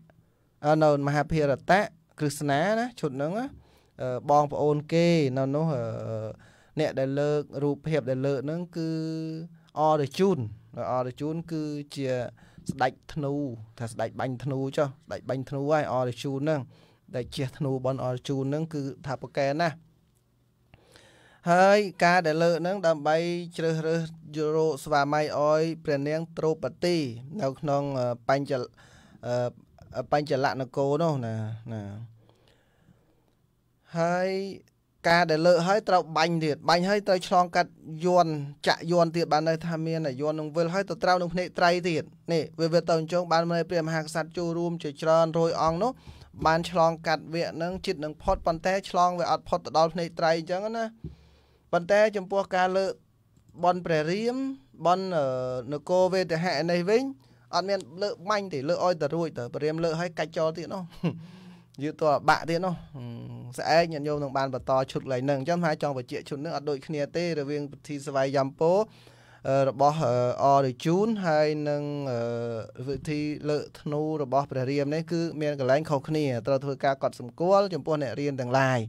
នៅមហាភារតៈគ្រឹស្ណាណាឈុតហ្នឹងបងប្អូនគេ នៅនោះអ្នកដែលលើករូបភាពដែលលើកហ្នឹងគឺអរជូនអរជូនគឺជា ស្ដេចធ្នូថាស្ដេចបាញ់ធ្នូចុះស្ដេចបាញ់ធ្នូហើយអរជូនហ្នឹងដែលជះធ្នូបនអរជូនហ្នឹងគឺថាប្រកែណាស់ហើយការដែលលើកនឹងដើម្បីជ្រើសរើសយករកស្វាមីអយព្រះនាងទ្រោបទីនៅក្នុងបញ្ចបញ្ចលនគរនោះណាណាហើយការដែលលើកហើយត្រូវបាញ់ទៀតបាញ់ហើយ ត្រូវឆ្លងកាត់យន់ចាក់យន់ទៀតបាននៅថាមានយន់នឹងវិលហើយទៅត្រូវនឹងភ្នែកត្រៃទៀតនេះវាវាទៅអញ្ចឹងបានមេព្រះមហាក្សត្រចូលរួមជាច្រើនរយអង្គនោះបានឆ្លងកាត់វគ្គនឹងចិត្តនឹងផុតប៉ុន្តែឆ្លងវាអត់ផុតទៅដល់ភ្នែកត្រៃអញ្ចឹងណាប៉ុន្តែចំពោះការលើកបនព្រះរាមបននគរវេទហៈនេះវិញអត់មាន លើកបាញ់ទេលើកឲ្យតែរួចទៅព្រះរាមលើកឲ្យកាច់ចោលទៀតនោះយឺតទៅអាបាក់ទៀតនោះស្អែកញាតិញោមនឹងបានបន្តឈុតឡើងហ្នឹងអញ្ចឹងហើយចង់បញ្ជាក់ឈុតហ្នឹងអត់ដូចគ្នាទេរវាងពិធីស្វាយយ៉ាំពោរបស់អរិជូនហើយនឹងវិធីលើកធ្នូរបស់ព្រះរាមនេះគឺមានកលែង ខុសគ្នាត្រូវធ្វើការកត់សម្គាល់ចំពោះអ្នករៀនទាំងឡាយ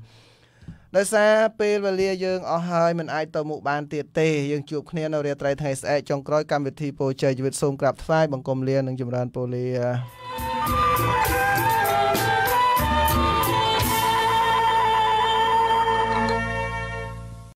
ដោយសារពេលវេលាយើងអស់ហើយមិនអាចទៅមុខបានទៀតទេយើងជួបគ្នានៅរាត្រីថ្ងៃស្អែកចុងក្រោយកម្មវិធីពោជ័យជីវិតសូមក្រាបថ្វាយបង្គំលានិងចម្រើនពរលា